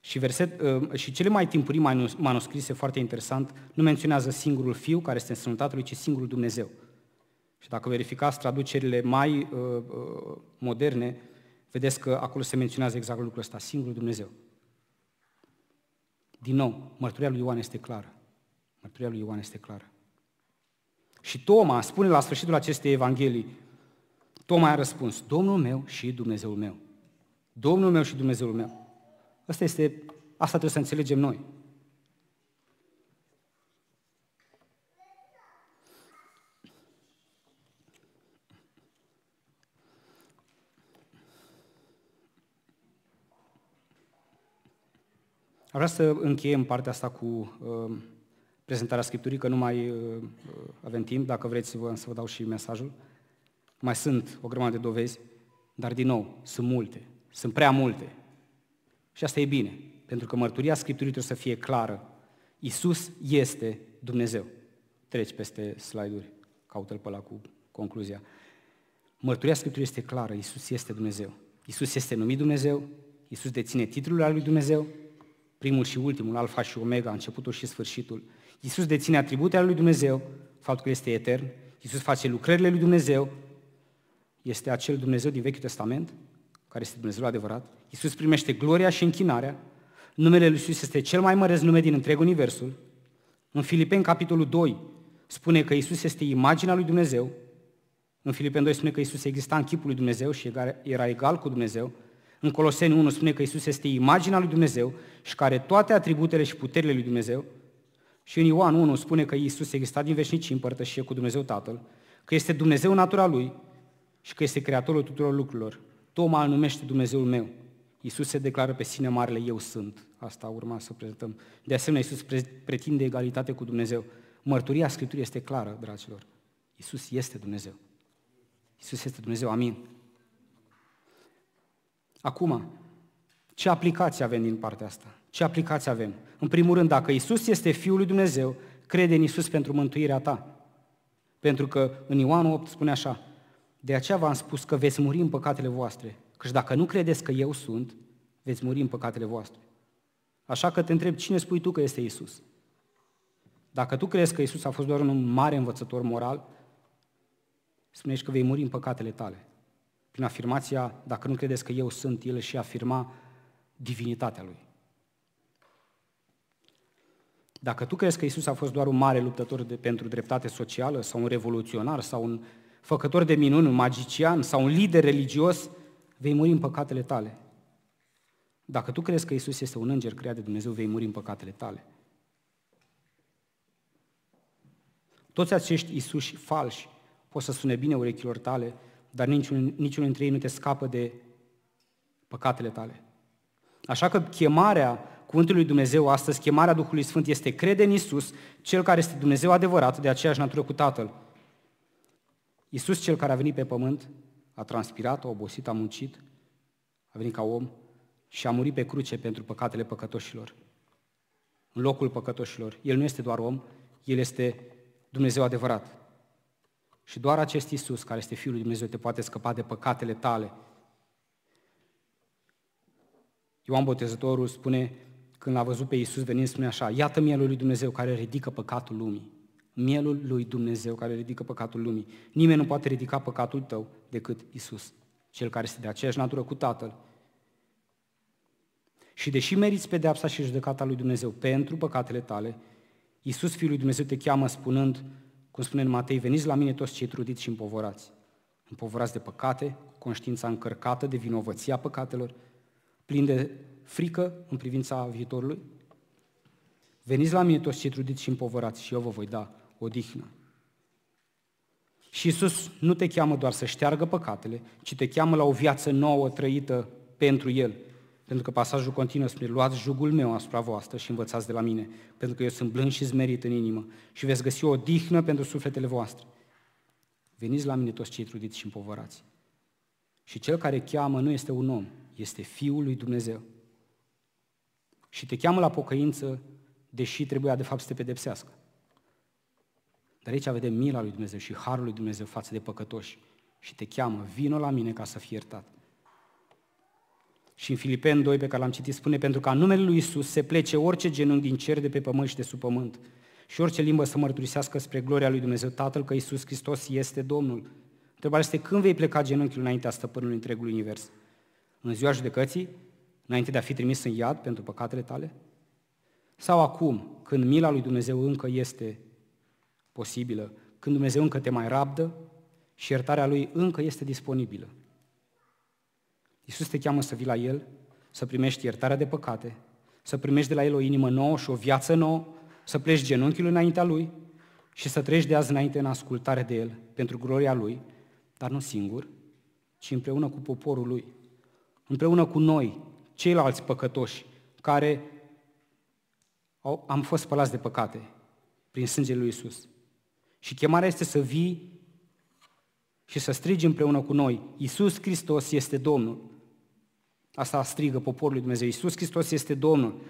Și, verset, ă, și cele mai timpurii manuscrise, foarte interesant, nu menționează singurul Fiu care este în sânul Tatălui, ci singurul Dumnezeu. Și dacă verificați traducerile mai uh, uh, moderne, vedeți că acolo se menționează exact lucrul ăsta, singurul Dumnezeu. Din nou, mărturia lui Ioan este clară. Mărturia lui Ioan este clară. Și Toma spune la sfârșitul acestei evanghelii, Toma a răspuns, Domnul meu și Dumnezeul meu. Domnul meu și Dumnezeul meu. Asta este, asta trebuie să înțelegem noi. Vreau să încheiem partea asta cu uh, prezentarea Scripturii, că nu mai uh, uh, avem timp, dacă vreți să vă, dau și mesajul. Mai sunt o grămadă de dovezi, dar din nou, sunt multe, sunt prea multe. Și asta e bine, pentru că mărturia Scripturii trebuie să fie clară. Isus este Dumnezeu. Treci peste slide-uri, caută-l pe ăla cu concluzia. Mărturia Scripturii este clară, Isus este Dumnezeu. Isus este numit Dumnezeu, Isus deține titlul al lui Dumnezeu, primul și ultimul, alfa și omega, începutul și sfârșitul. Iisus deține atributele lui Dumnezeu, faptul că este etern, Iisus face lucrările lui Dumnezeu, este acel Dumnezeu din Vechiul Testament, care este Dumnezeu adevărat. Iisus primește gloria și închinarea. Numele lui Iisus este cel mai măreț nume din întreg universul. În Filipeni, capitolul 2, spune că Iisus este imaginea lui Dumnezeu. În Filipeni 2 spune că Iisus exista în chipul lui Dumnezeu și era egal cu Dumnezeu. În Coloseni 1 spune că Iisus este imaginea lui Dumnezeu și care toate atributele și puterile lui Dumnezeu. Și în Ioan 1 spune că Iisus exista din veșnicie împărtășie cu Dumnezeu Tatăl, că este Dumnezeu natura Lui și că este Creatorul tuturor lucrurilor. Toma îl numește Dumnezeul meu. Iisus se declară pe sine marele Eu sunt. Asta urma să prezentăm. De asemenea, Iisus pretinde egalitate cu Dumnezeu. Mărturia Scripturii este clară, dragilor. Iisus este Dumnezeu. Iisus este Dumnezeu, amin. Acum, ce aplicație avem din partea asta? Ce aplicații avem? În primul rând, dacă Isus este Fiul lui Dumnezeu, crede în Isus pentru mântuirea ta. Pentru că în Ioan 8 spune așa, de aceea v-am spus că veți muri în păcatele voastre, căci dacă nu credeți că eu sunt, veți muri în păcatele voastre. Așa că te întreb, cine spui tu că este Isus? Dacă tu crezi că Isus a fost doar un mare învățător moral, spunești că vei muri în păcatele tale. Prin afirmația, dacă nu credeți că eu sunt, el și afirma divinitatea lui. Dacă tu crezi că Isus a fost doar un mare luptător de, pentru dreptate socială sau un revoluționar sau un făcător de minuni, un magician sau un lider religios, vei muri în păcatele tale. Dacă tu crezi că Isus este un înger creat de Dumnezeu, vei muri în păcatele tale. Toți acești Isuși falși pot să sune bine urechilor tale, dar niciun niciunul dintre ei nu te scapă de păcatele tale. Așa că chemarea cuvântul lui Dumnezeu astăzi, chemarea Duhului Sfânt este crede în Isus, Cel care este Dumnezeu adevărat, de aceeași natură cu Tatăl. Isus, Cel care a venit pe pământ, a transpirat, a obosit, a muncit, a venit ca om și a murit pe cruce pentru păcatele păcătoșilor. În locul păcătoșilor. El nu este doar om, El este Dumnezeu adevărat. Și doar acest Isus, care este Fiul lui Dumnezeu, te poate scăpa de păcatele tale. Ioan Botezătorul spune, când l-a văzut pe Iisus venind, spune așa, iată mielul lui Dumnezeu care ridică păcatul lumii. Mielul lui Dumnezeu care ridică păcatul lumii. Nimeni nu poate ridica păcatul tău decât Iisus, cel care este de aceeași natură cu Tatăl. Și deși meriți pedeapsa și judecata lui Dumnezeu pentru păcatele tale, Iisus Fiul lui Dumnezeu te cheamă spunând, cum spune în Matei, veniți la mine toți cei trudiți și împovorați. Împovorați de păcate, conștiința încărcată de vinovăția păcatelor, plin de frică în privința viitorului? Veniți la mine toți cei trudiți și împovărați și eu vă voi da o dihnă. Și Isus nu te cheamă doar să șteargă păcatele, ci te cheamă la o viață nouă trăită pentru El. Pentru că pasajul continuă spune, luați jugul meu asupra voastră și învățați de la mine, pentru că eu sunt blând și zmerit în inimă și veți găsi o dihnă pentru sufletele voastre. Veniți la mine toți cei trudiți și împovărați. Și cel care cheamă nu este un om, este Fiul lui Dumnezeu și te cheamă la pocăință, deși trebuia de fapt să te pedepsească. Dar aici vedem mila lui Dumnezeu și harul lui Dumnezeu față de păcătoși și te cheamă, vino la mine ca să fii iertat. Și în Filipen 2, pe care l-am citit, spune, pentru că în numele lui Isus se plece orice genunchi din cer, de pe pământ și de sub pământ, și orice limbă să mărturisească spre gloria lui Dumnezeu Tatăl că Isus Hristos este Domnul. Întrebarea este când vei pleca genunchiul înaintea stăpânului întregului univers? În ziua judecății? înainte de a fi trimis în iad pentru păcatele tale? Sau acum, când mila lui Dumnezeu încă este posibilă, când Dumnezeu încă te mai rabdă și iertarea lui încă este disponibilă? Iisus te cheamă să vii la El, să primești iertarea de păcate, să primești de la El o inimă nouă și o viață nouă, să pleci genunchiul înaintea Lui și să treci de azi înainte în ascultare de El, pentru gloria Lui, dar nu singur, ci împreună cu poporul Lui, împreună cu noi, ceilalți păcătoși care au, am fost spălați de păcate prin sângele lui Isus. Și chemarea este să vii și să strigi împreună cu noi, Isus Hristos este Domnul. Asta strigă poporul lui Dumnezeu, Isus Hristos este Domnul.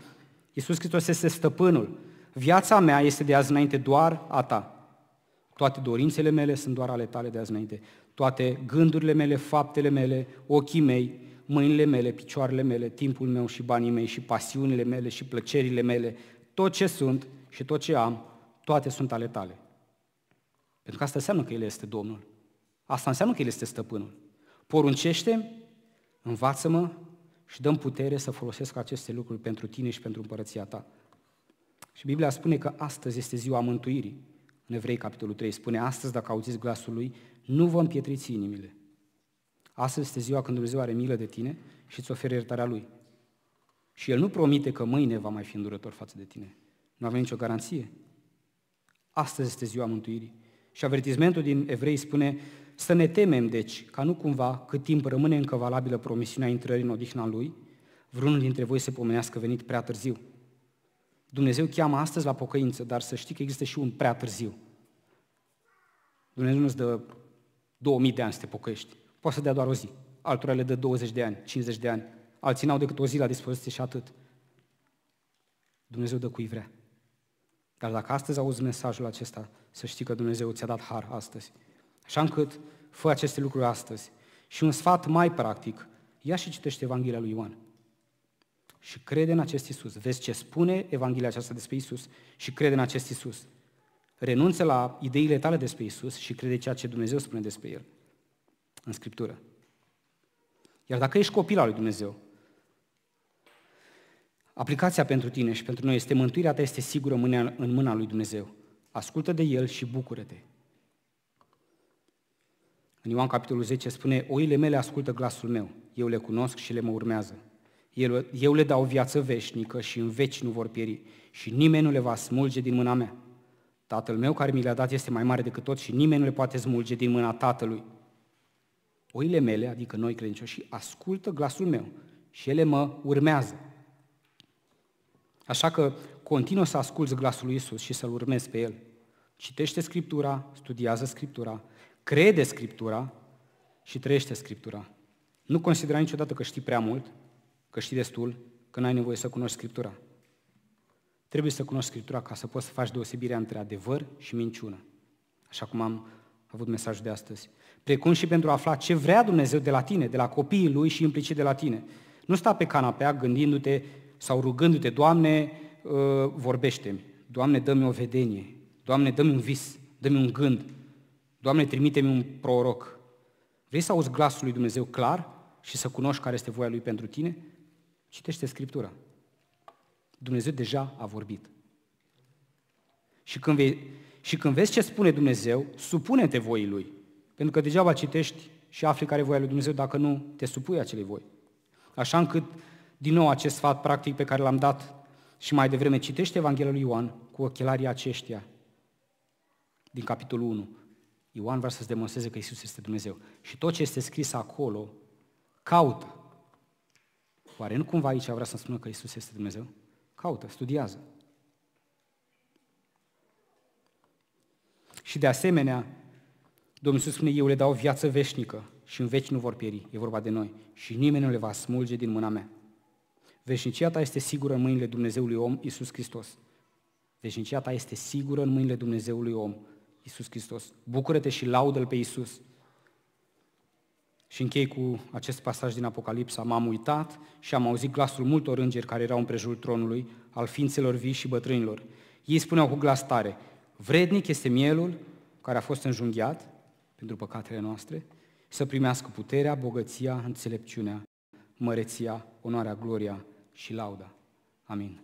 Isus Hristos este stăpânul. Viața mea este de azi înainte doar a ta. Toate dorințele mele sunt doar ale tale de azi înainte. Toate gândurile mele, faptele mele, ochii mei, mâinile mele, picioarele mele, timpul meu și banii mei și pasiunile mele și plăcerile mele, tot ce sunt și tot ce am, toate sunt ale tale. Pentru că asta înseamnă că El este Domnul. Asta înseamnă că El este stăpânul. Poruncește, învață-mă și dăm putere să folosesc aceste lucruri pentru tine și pentru împărăția ta. Și Biblia spune că astăzi este ziua mântuirii. În Evrei, capitolul 3, spune, astăzi, dacă auziți glasul lui, nu vă împietriți inimile. Astăzi este ziua când Dumnezeu are milă de tine și îți oferă iertarea Lui. Și El nu promite că mâine va mai fi îndurător față de tine. Nu avem nicio garanție. Astăzi este ziua mântuirii. Și avertizmentul din Evrei spune să ne temem, deci, ca nu cumva, cât timp rămâne încă valabilă promisiunea intrării în odihna Lui, vreunul dintre voi se pomenească venit prea târziu. Dumnezeu cheamă astăzi la pocăință, dar să știi că există și un prea târziu. Dumnezeu nu-ți dă 2000 de ani să te pocăiești. Poate să dea doar o zi. Altora le dă 20 de ani, 50 de ani. Alții n-au decât o zi la dispoziție și atât. Dumnezeu dă cui vrea. Dar dacă astăzi auzi mesajul acesta, să știi că Dumnezeu ți-a dat har astăzi. Așa încât fă aceste lucruri astăzi. Și un sfat mai practic, ia și citește Evanghelia lui Ioan. Și crede în acest Isus. Vezi ce spune Evanghelia aceasta despre Isus și crede în acest Isus. Renunță la ideile tale despre Isus și crede ceea ce Dumnezeu spune despre El în Scriptură. Iar dacă ești copil al lui Dumnezeu, aplicația pentru tine și pentru noi este mântuirea ta este sigură în mâna lui Dumnezeu. Ascultă de El și bucură-te. În Ioan capitolul 10 spune, oile mele ascultă glasul meu, eu le cunosc și le mă urmează. Eu le dau viață veșnică și în veci nu vor pieri și nimeni nu le va smulge din mâna mea. Tatăl meu care mi le-a dat este mai mare decât tot și nimeni nu le poate smulge din mâna Tatălui. Oile mele, adică noi credincioși ascultă glasul meu și ele mă urmează. Așa că continuă să asculți glasul lui Isus și să-L urmezi pe El. Citește Scriptura, studiază Scriptura, crede Scriptura și trăiește Scriptura. Nu considera niciodată că știi prea mult, că știi destul, că n-ai nevoie să cunoști Scriptura. Trebuie să cunoști Scriptura ca să poți să faci deosebirea între adevăr și minciună. Așa cum am avut mesajul de astăzi precum și pentru a afla ce vrea Dumnezeu de la tine, de la copiii Lui și implicit de la tine. Nu sta pe canapea gândindu-te sau rugându-te, Doamne, ă, vorbește-mi, Doamne, dă-mi o vedenie, Doamne, dă-mi un vis, dă-mi un gând, Doamne, trimite-mi un proroc. Vrei să auzi glasul lui Dumnezeu clar și să cunoști care este voia Lui pentru tine? Citește Scriptura. Dumnezeu deja a vorbit. Și când, vei, și când vezi ce spune Dumnezeu, supune-te voii Lui. Pentru că degeaba citești și afli care e voia lui Dumnezeu dacă nu te supui acelei voi. Așa încât, din nou, acest sfat practic pe care l-am dat și mai devreme, citește Evanghelia lui Ioan cu ochelarii aceștia din capitolul 1. Ioan vrea să-ți demonstreze că Isus este Dumnezeu. Și tot ce este scris acolo, caută. Oare nu cumva aici vrea să-mi spună că Isus este Dumnezeu? Caută, studiază. Și de asemenea, Domnul Iisus spune, eu le dau viață veșnică și în veci nu vor pieri, e vorba de noi, și nimeni nu le va smulge din mâna mea. Veșnicia ta este sigură în mâinile Dumnezeului om, Iisus Hristos. Veșnicia ta este sigură în mâinile Dumnezeului om, Iisus Hristos. Bucură-te și laudă-L pe Iisus. Și închei cu acest pasaj din Apocalipsa. M-am uitat și am auzit glasul multor îngeri care erau în tronului, al ființelor vii și bătrânilor. Ei spuneau cu glas tare, vrednic este mielul care a fost înjunghiat pentru păcatele noastre, să primească puterea, bogăția, înțelepciunea, măreția, onoarea, gloria și lauda. Amin.